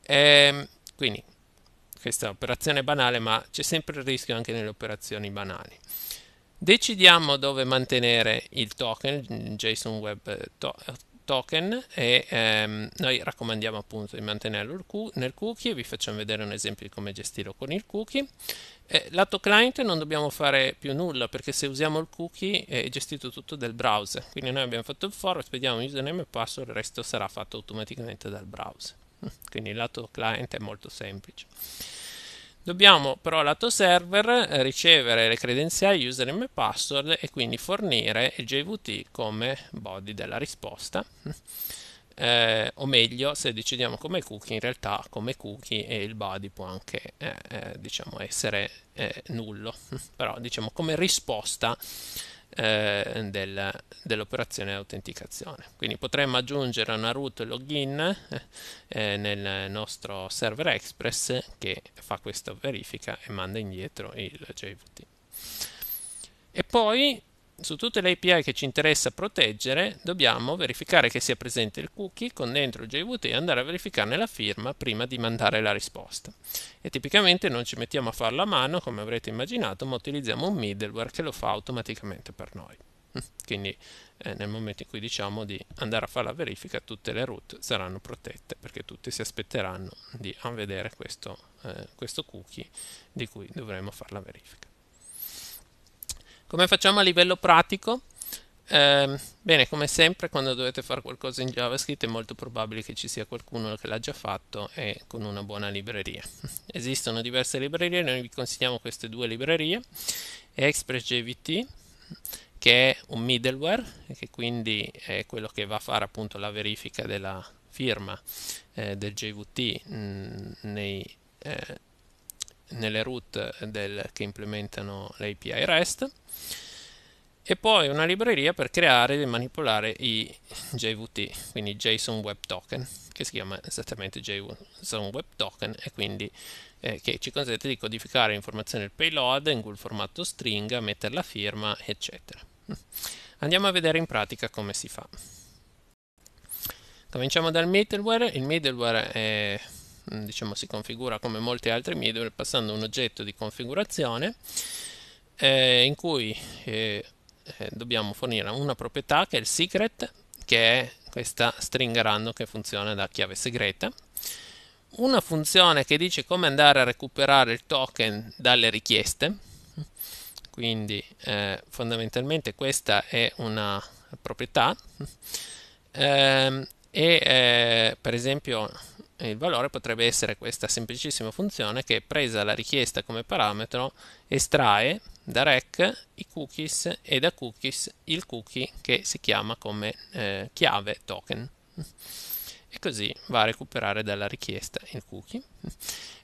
E, ehm, quindi questa è un'operazione banale, ma c'è sempre il rischio anche nelle operazioni banali. Decidiamo dove mantenere il token, JSON Web eh, to- token e ehm, noi raccomandiamo appunto di mantenerlo nel cookie vi facciamo vedere un esempio di come gestirlo con il cookie. Eh, lato client non dobbiamo fare più nulla perché se usiamo il cookie è gestito tutto dal browser, quindi noi abbiamo fatto il forward, spediamo username e password, il resto sarà fatto automaticamente dal browser. Quindi il lato client è molto semplice. Dobbiamo però lato server eh, ricevere le credenziali username e password e quindi fornire il JVT come body della risposta. Eh, o meglio, se decidiamo come cookie, in realtà come cookie e il body può anche eh, eh, diciamo essere eh, nullo, però diciamo come risposta eh, del, dell'operazione autenticazione. Quindi potremmo aggiungere una root login eh, eh, nel nostro server Express che fa questa verifica e manda indietro il JVT. E poi su tutte le API che ci interessa proteggere dobbiamo verificare che sia presente il cookie con dentro il JWT e andare a verificarne la firma prima di mandare la risposta. E tipicamente non ci mettiamo a farlo a mano, come avrete immaginato, ma utilizziamo un middleware che lo fa automaticamente per noi. Quindi eh, nel momento in cui diciamo di andare a fare la verifica tutte le root saranno protette perché tutti si aspetteranno di vedere questo, eh, questo cookie di cui dovremo fare la verifica. Come facciamo a livello pratico? Eh, bene, come sempre quando dovete fare qualcosa in JavaScript è molto probabile che ci sia qualcuno che l'ha già fatto e con una buona libreria. Esistono diverse librerie, noi vi consigliamo queste due librerie, ExpressJVT che è un middleware che quindi è quello che va a fare appunto la verifica della firma eh, del JVT mh, mm, nei eh, nelle root del, che implementano l'API REST e poi una libreria per creare e manipolare i JWT, quindi JSON Web Token, che si chiama esattamente JSON Web Token e quindi eh, che ci consente di codificare informazioni del payload in quel formato stringa, mettere la firma, eccetera. Andiamo a vedere in pratica come si fa. Cominciamo dal middleware, il middleware è Mm, diciamo, si configura come molti altri middleware passando un oggetto di configurazione eh, in cui eh, eh dobbiamo fornire una proprietà che è il secret che è questa stringa random che funziona da chiave segreta una funzione che dice come andare a recuperare il token dalle richieste quindi eh, fondamentalmente questa è una proprietà eh, e eh, per esempio il valore potrebbe essere questa semplicissima funzione che presa la richiesta come parametro estrae da rec i cookies e da cookies il cookie che si chiama come eh, chiave token e così va a recuperare dalla richiesta il cookie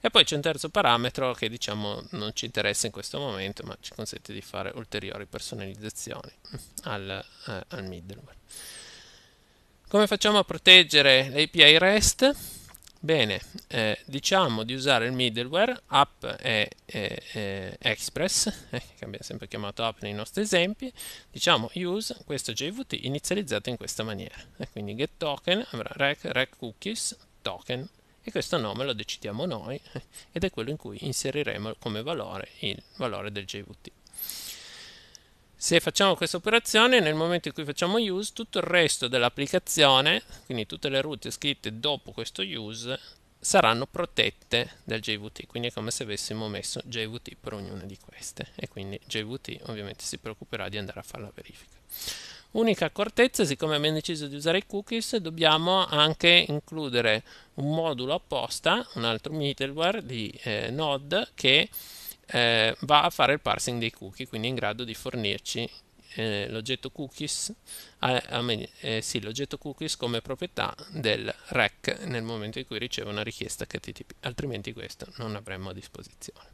e poi c'è un terzo parametro che diciamo non ci interessa in questo momento ma ci consente di fare ulteriori personalizzazioni al, eh, al middleware come facciamo a proteggere l'API REST? Bene, eh, diciamo di usare il middleware app e, e, express, eh, che abbiamo sempre chiamato app nei nostri esempi, diciamo use questo JVT inizializzato in questa maniera. Eh, quindi get token avrà rec, rec cookies token e questo nome lo decidiamo noi eh, ed è quello in cui inseriremo come valore il valore del JVT se facciamo questa operazione nel momento in cui facciamo use tutto il resto dell'applicazione quindi tutte le route scritte dopo questo use saranno protette dal JVT quindi è come se avessimo messo JVT per ognuna di queste e quindi JVT ovviamente si preoccuperà di andare a fare la verifica unica accortezza siccome abbiamo deciso di usare i cookies dobbiamo anche includere un modulo apposta un altro middleware di eh, Node che eh, va a fare il parsing dei cookie, quindi è in grado di fornirci eh, l'oggetto cookies, eh, sì, l'oggetto cookies come proprietà del REC nel momento in cui riceve una richiesta HTTP, altrimenti questo non avremmo a disposizione.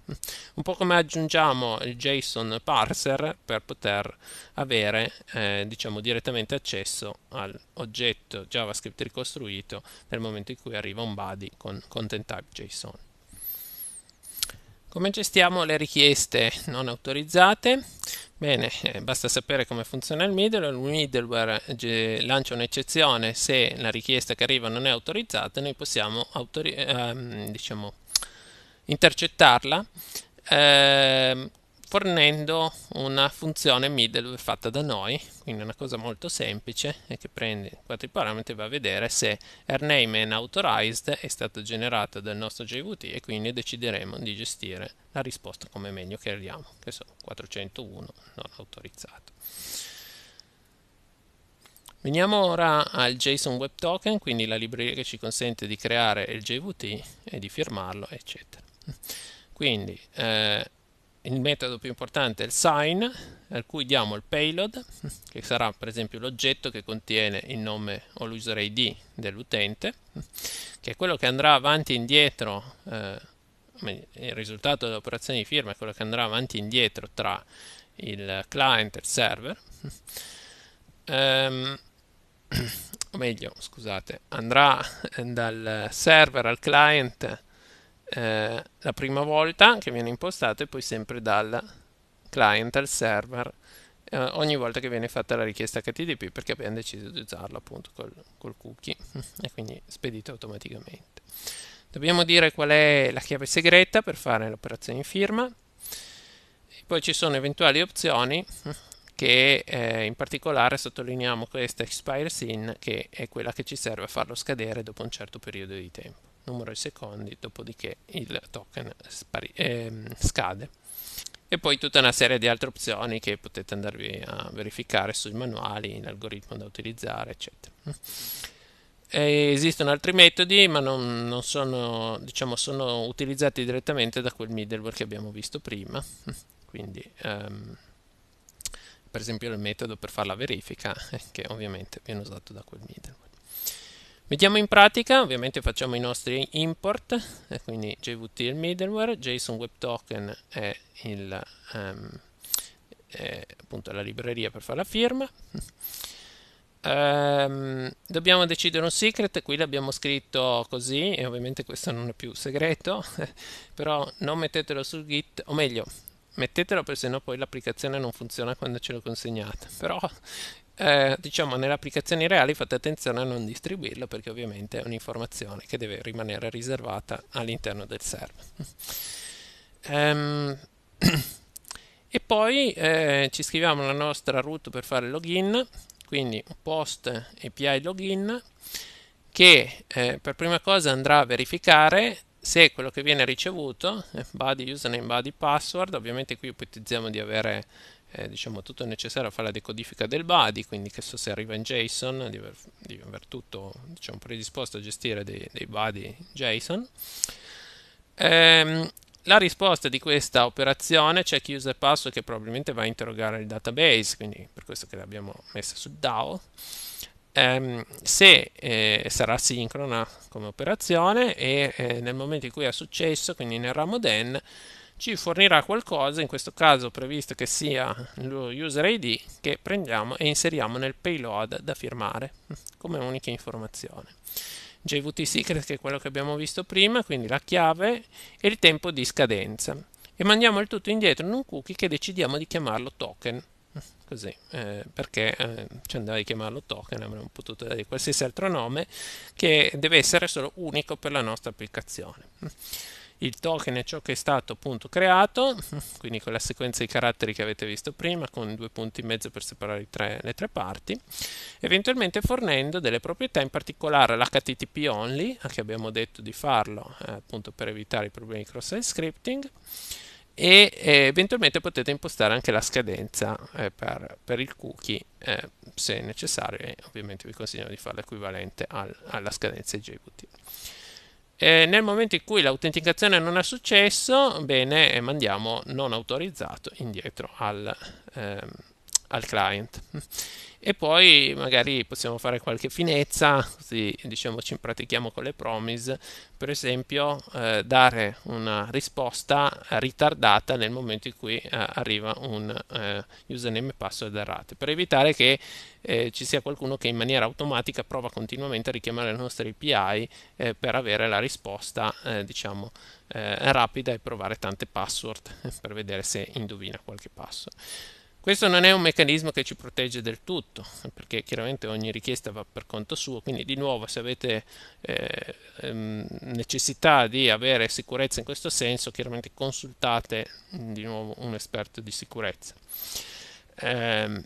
Un po' come aggiungiamo il JSON parser per poter avere eh, diciamo direttamente accesso all'oggetto JavaScript ricostruito nel momento in cui arriva un body con content type JSON. Come gestiamo le richieste non autorizzate? Bene, eh, basta sapere come funziona il middleware. Il middleware eh, lancia un'eccezione se la richiesta che arriva non è autorizzata, noi possiamo ehm, diciamo, intercettarla. Ehm, fornendo una funzione middleware fatta da noi, quindi una cosa molto semplice è che prende quattro parametri e va a vedere se AirName and Authorized è stato generato dal nostro JVT e quindi decideremo di gestire la risposta come meglio crediamo, che sono 401 non autorizzato. Veniamo ora al JSON Web Token, quindi la libreria che ci consente di creare il JVT e di firmarlo, eccetera. Quindi eh, il metodo più importante è il sign, al cui diamo il payload, che sarà per esempio l'oggetto che contiene il nome o l'user ID dell'utente, che è quello che andrà avanti e indietro, eh, il risultato dell'operazione di firma è quello che andrà avanti e indietro tra il client e il server. Um, o meglio, scusate, andrà dal server al client eh, la prima volta che viene impostato e poi sempre dal client al server eh, ogni volta che viene fatta la richiesta HTTP perché abbiamo deciso di usarlo appunto col, col cookie e quindi spedito automaticamente. Dobbiamo dire qual è la chiave segreta per fare l'operazione in firma e poi ci sono eventuali opzioni che eh, in particolare sottolineiamo questa expire sin che è quella che ci serve a farlo scadere dopo un certo periodo di tempo numero di secondi, dopodiché il token spari- ehm, scade. E poi tutta una serie di altre opzioni che potete andarvi a verificare sui manuali, l'algoritmo da utilizzare, eccetera. E esistono altri metodi, ma non, non sono, diciamo, sono utilizzati direttamente da quel middleware che abbiamo visto prima. Quindi, ehm, per esempio, il metodo per fare la verifica, che ovviamente viene usato da quel middleware. Mettiamo in pratica, ovviamente facciamo i nostri import, quindi JVT è il middleware, JSON Web Token è, il, um, è appunto la libreria per fare la firma. Um, dobbiamo decidere un secret, qui l'abbiamo scritto così e ovviamente questo non è più segreto, però non mettetelo sul git, o meglio, mettetelo perché sennò poi l'applicazione non funziona quando ce lo consegnate, però eh, diciamo nelle applicazioni reali fate attenzione a non distribuirlo perché ovviamente è un'informazione che deve rimanere riservata all'interno del server. Um, e poi eh, ci scriviamo la nostra root per fare login, quindi post API login che eh, per prima cosa andrà a verificare se quello che viene ricevuto, eh, body username, body password, ovviamente qui ipotizziamo di avere eh, diciamo tutto il necessario a fare la decodifica del body, quindi che so se arriva in JSON, di aver, di aver tutto diciamo, predisposto a gestire dei, dei body JSON. Ehm, la risposta di questa operazione c'è chi usa il password che probabilmente va a interrogare il database, quindi per questo che l'abbiamo messa su DAO. Um, se eh, sarà sincrona come operazione e eh, nel momento in cui è successo, quindi nel ramo DEN, ci fornirà qualcosa, in questo caso previsto che sia lo user ID che prendiamo e inseriamo nel payload da firmare come unica informazione. JVT secret che è quello che abbiamo visto prima, quindi la chiave e il tempo di scadenza. E mandiamo il tutto indietro in un cookie che decidiamo di chiamarlo token. Così, eh, perché eh, ci andava di chiamarlo token, avremmo potuto dare qualsiasi altro nome che deve essere solo unico per la nostra applicazione il token è ciò che è stato appunto creato, quindi quella sequenza di caratteri che avete visto prima con due punti e mezzo per separare tre, le tre parti, eventualmente fornendo delle proprietà, in particolare l'HTTP only, che abbiamo detto di farlo eh, appunto per evitare i problemi di cross-site scripting, e eh, eventualmente potete impostare anche la scadenza eh, per, per, il cookie eh, se necessario e ovviamente vi consiglio di farlo equivalente al, alla scadenza JWT. Eh, nel momento in cui l'autenticazione non ha successo, bene, mandiamo non autorizzato indietro al, ehm, al client. E poi magari possiamo fare qualche finezza, così diciamo ci pratichiamo con le promise, per esempio eh, dare una risposta ritardata nel momento in cui eh, arriva un eh, username e password errate, per evitare che eh, ci sia qualcuno che in maniera automatica prova continuamente a richiamare le nostre API eh, per avere la risposta eh, diciamo rapida e provare tante password per vedere se indovina qualche password. Questo non è un meccanismo che ci protegge del tutto, perché chiaramente ogni richiesta va per conto suo, quindi di nuovo se avete eh, ehm, necessità di avere sicurezza in questo senso, chiaramente consultate mm, di nuovo un esperto di sicurezza. Ehm,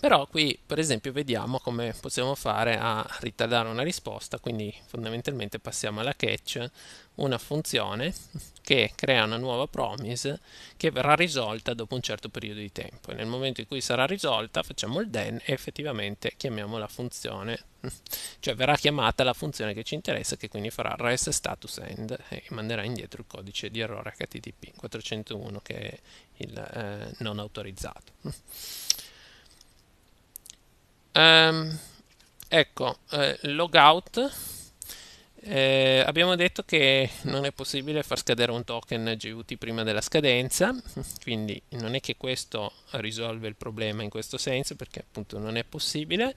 però qui per esempio vediamo come possiamo fare a ritardare una risposta, quindi fondamentalmente passiamo alla catch, una funzione che crea una nuova promise che verrà risolta dopo un certo periodo di tempo. E nel momento in cui sarà risolta facciamo il then e effettivamente chiamiamo la funzione, cioè verrà chiamata la funzione che ci interessa che quindi farà rest status end e manderà indietro il codice di errore HTTP 401 che è il eh, non autorizzato. Um, ecco, eh, logout. Eh, abbiamo detto che non è possibile far scadere un token GUT prima della scadenza, quindi non è che questo risolve il problema in questo senso, perché appunto non è possibile,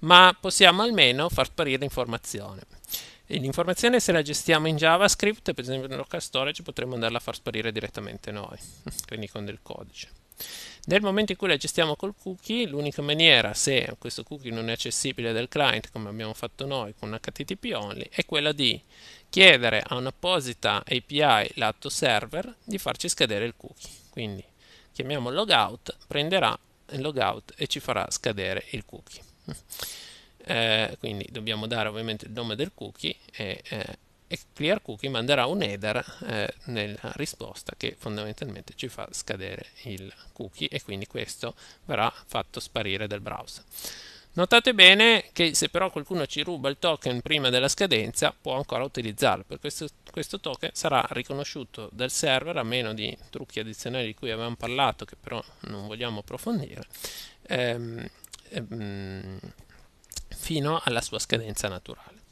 ma possiamo almeno far sparire l'informazione. E l'informazione se la gestiamo in JavaScript, per esempio nel local storage, potremmo andarla a far sparire direttamente noi, quindi con del codice. Nel momento in cui la gestiamo col cookie, l'unica maniera, se questo cookie non è accessibile dal client come abbiamo fatto noi con HTTP only, è quella di chiedere a un'apposita API lato server di farci scadere il cookie. Quindi chiamiamo logout, prenderà il logout e ci farà scadere il cookie. Eh, quindi dobbiamo dare ovviamente il nome del cookie e eh, e clear cookie manderà un header eh, nella risposta che fondamentalmente ci fa scadere il cookie e quindi questo verrà fatto sparire dal browser. Notate bene che se però qualcuno ci ruba il token prima della scadenza può ancora utilizzarlo, per questo, questo token sarà riconosciuto dal server a meno di trucchi addizionali di cui avevamo parlato che però non vogliamo approfondire ehm, ehm, fino alla sua scadenza naturale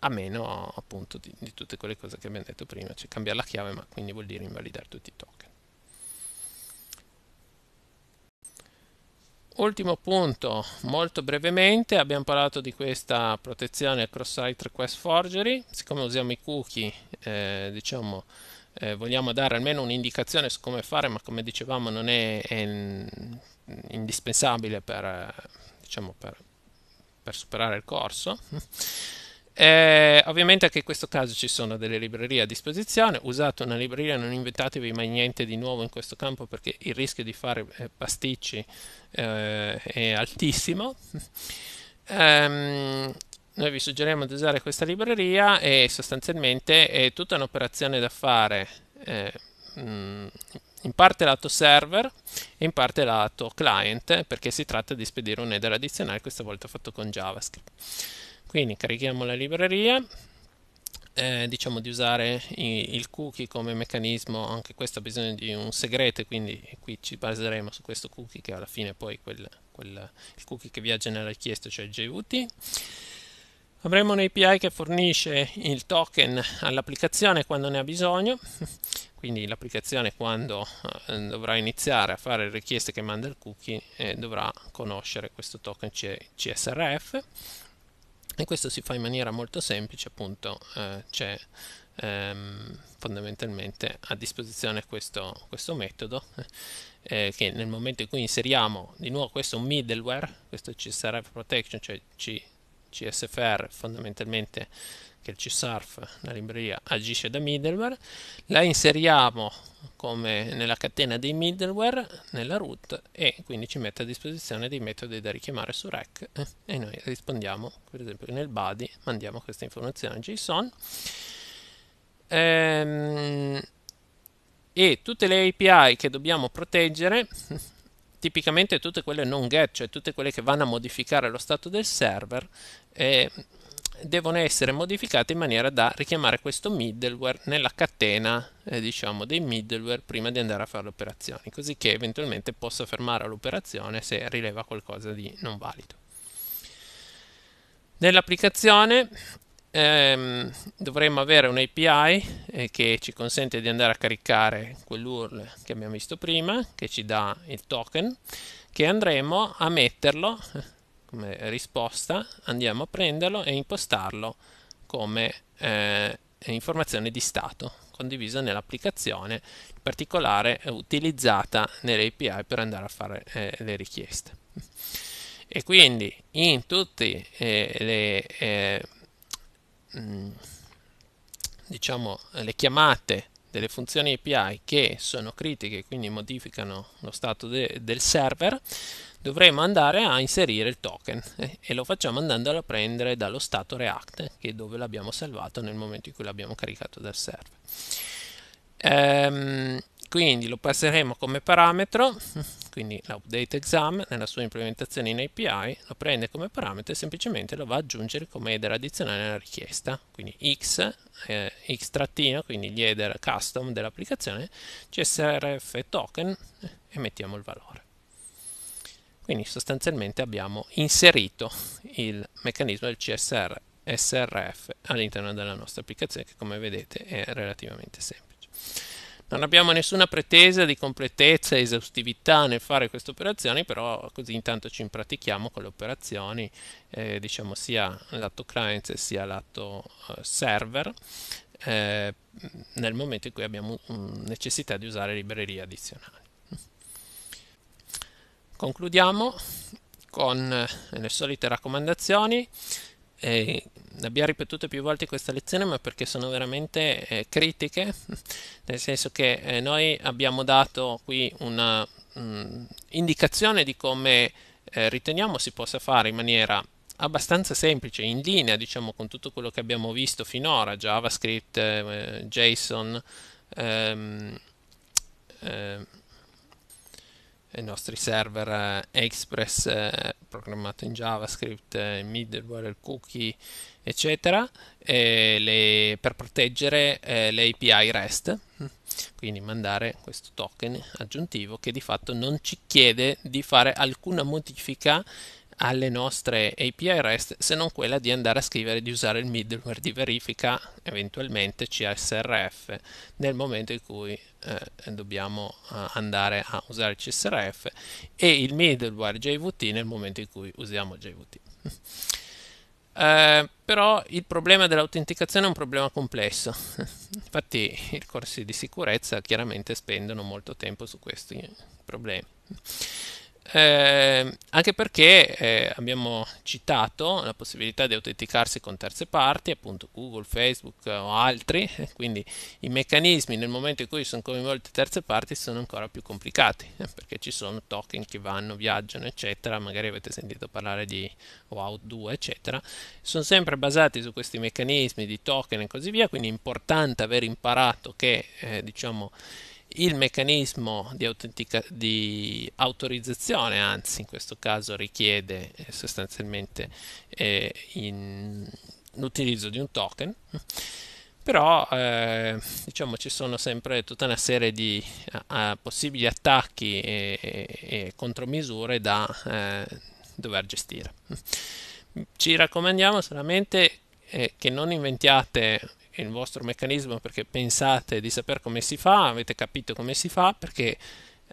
a meno appunto di, di, tutte quelle cose che abbiamo detto prima, cioè cambiare la chiave ma quindi vuol dire invalidare tutti i token. Ultimo punto, molto brevemente, abbiamo parlato di questa protezione cross-site request forgery, siccome usiamo i cookie, eh, diciamo, eh, vogliamo dare almeno un'indicazione su come fare, ma come dicevamo non è, è indispensabile per, diciamo, per, per superare il corso. Eh, ovviamente anche in questo caso ci sono delle librerie a disposizione, usate una libreria, non inventatevi mai niente di nuovo in questo campo perché il rischio di fare eh, pasticci eh, è altissimo. Um, noi vi suggeriamo di usare questa libreria e sostanzialmente è tutta un'operazione da fare eh, in parte lato server e in parte lato client perché si tratta di spedire un header addizionale, questa volta fatto con JavaScript. Quindi carichiamo la libreria, eh, diciamo di usare il cookie come meccanismo, anche questo ha bisogno di un segreto, quindi qui ci baseremo su questo cookie che alla fine poi quel, quel, il cookie che viaggia nella richiesta, cioè JVT. Avremo un API che fornisce il token all'applicazione quando ne ha bisogno, quindi l'applicazione quando eh, dovrà iniziare a fare le richieste che manda il cookie eh, dovrà conoscere questo token CSRF e questo si fa in maniera molto semplice, appunto eh, c'è ehm, fondamentalmente a disposizione questo, questo metodo eh, che nel momento in cui inseriamo di nuovo questo middleware, questo CSRF protection, cioè C, CSFR fondamentalmente che il csurf la libreria, agisce da middleware, la inseriamo come nella catena dei middleware nella root e quindi ci mette a disposizione dei metodi da richiamare su REC eh, e noi rispondiamo, per esempio nel body mandiamo questa informazione JSON. Ehm, e tutte le API che dobbiamo proteggere tipicamente tutte quelle non get, cioè tutte quelle che vanno a modificare lo stato del server, eh, devono essere modificate in maniera da richiamare questo middleware nella catena eh, diciamo dei middleware prima di andare a fare le operazioni così che eventualmente possa fermare l'operazione se rileva qualcosa di non valido nell'applicazione ehm, dovremmo avere un'API eh, che ci consente di andare a caricare quell'URL che abbiamo visto prima che ci dà il token che andremo a metterlo come risposta, andiamo a prenderlo e impostarlo come eh, informazione di stato condivisa nell'applicazione, in particolare utilizzata nelle API per andare a fare eh, le richieste. E quindi in tutte eh, le, mh, eh, mm, diciamo, le chiamate delle funzioni API che sono critiche, quindi modificano lo stato de del server, dovremo andare a inserire il token eh, e lo facciamo andandolo a prendere dallo stato React che è dove l'abbiamo salvato nel momento in cui l'abbiamo caricato dal server. Ehm, quindi lo passeremo come parametro, quindi l'update exam nella sua implementazione in API lo prende come parametro e semplicemente lo va ad aggiungere come header addizionale alla richiesta, quindi x, eh, x trattino, quindi gli header custom dell'applicazione, csrf token eh, e mettiamo il valore. Quindi sostanzialmente abbiamo inserito il meccanismo del CSR SRF all'interno della nostra applicazione che come vedete è relativamente semplice. Non abbiamo nessuna pretesa di completezza e esaustività nel fare queste operazioni, però così intanto ci impratichiamo con le operazioni, eh, diciamo sia lato client sia lato eh, server, eh, nel momento in cui abbiamo um, necessità di usare librerie addizionali concludiamo con eh, le solite raccomandazioni. Eh, abbiamo ripetuto più volte questa lezione, ma perché sono veramente eh, critiche, nel senso che eh, noi abbiamo dato qui una mh, mm, indicazione di come eh, riteniamo si possa fare in maniera abbastanza semplice, in linea diciamo con tutto quello che abbiamo visto finora, JavaScript, eh, JSON, ehm, ehm, i nostri server eh, Express eh, programmato in JavaScript, eh, middleware, cookie, eccetera, le, per proteggere le API REST, mm, quindi mandare questo token aggiuntivo che di fatto non ci chiede di fare alcuna modifica alle nostre API REST se non quella di andare a scrivere di usare il middleware di verifica, eventualmente CSRF, nel momento in cui eh, dobbiamo eh, andare a usare CSRF e il middleware JVT nel momento in cui usiamo JVT. Eh, però il problema dell'autenticazione è un problema complesso. Infatti i corsi di sicurezza chiaramente spendono molto tempo su questi problemi. Eh, anche perché eh, abbiamo citato la possibilità di autenticarsi con terze parti, appunto Google, Facebook o altri, quindi i meccanismi nel momento in cui sono coinvolte terze parti sono ancora più complicati, eh, perché ci sono token che vanno, viaggiano, eccetera, magari avete sentito parlare di Wow 2, eccetera, sono sempre basati su questi meccanismi di token e così via, quindi è importante aver imparato che eh, diciamo il meccanismo di, di, autorizzazione, anzi in questo caso richiede eh, sostanzialmente eh, in, l'utilizzo di un token, però eh, diciamo ci sono sempre tutta una serie di a, a, possibili attacchi e, e, e contromisure da eh, dover gestire. Ci raccomandiamo solamente eh, che non inventiate il vostro meccanismo perché pensate di sapere come si fa, avete capito come si fa, perché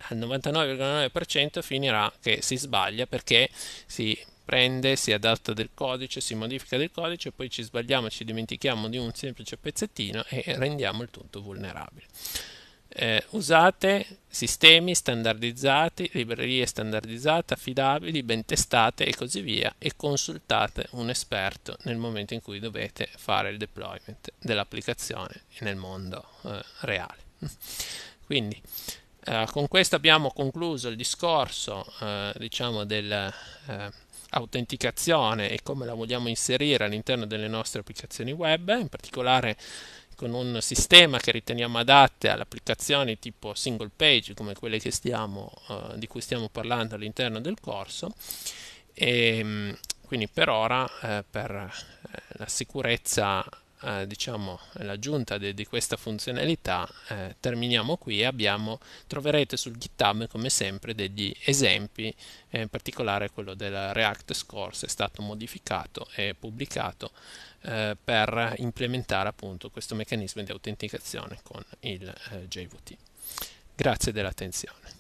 al 99,9% finirà che si sbaglia perché si prende, si adatta del codice, si modifica del codice, poi ci sbagliamo, ci dimentichiamo di un semplice pezzettino e rendiamo il tutto vulnerabile. Eh, usate sistemi standardizzati, librerie standardizzate, affidabili, ben testate e così via e consultate un esperto nel momento in cui dovete fare il deployment dell'applicazione nel mondo eh, reale. Quindi eh, con questo abbiamo concluso il discorso eh, diciamo dell'autenticazione eh, e come la vogliamo inserire all'interno delle nostre applicazioni web, in particolare con un sistema che riteniamo adatte alle applicazioni tipo single page come quelle stiamo, eh, di cui stiamo parlando all'interno del corso e ehm, quindi per ora eh, per eh, la sicurezza eh, diciamo l'aggiunta di, di, questa funzionalità eh, terminiamo qui e abbiamo, troverete sul github come sempre degli esempi eh, in particolare quello del react scores è stato modificato e pubblicato eh, per implementare appunto questo meccanismo di autenticazione con il eh, JVT. Grazie dell'attenzione.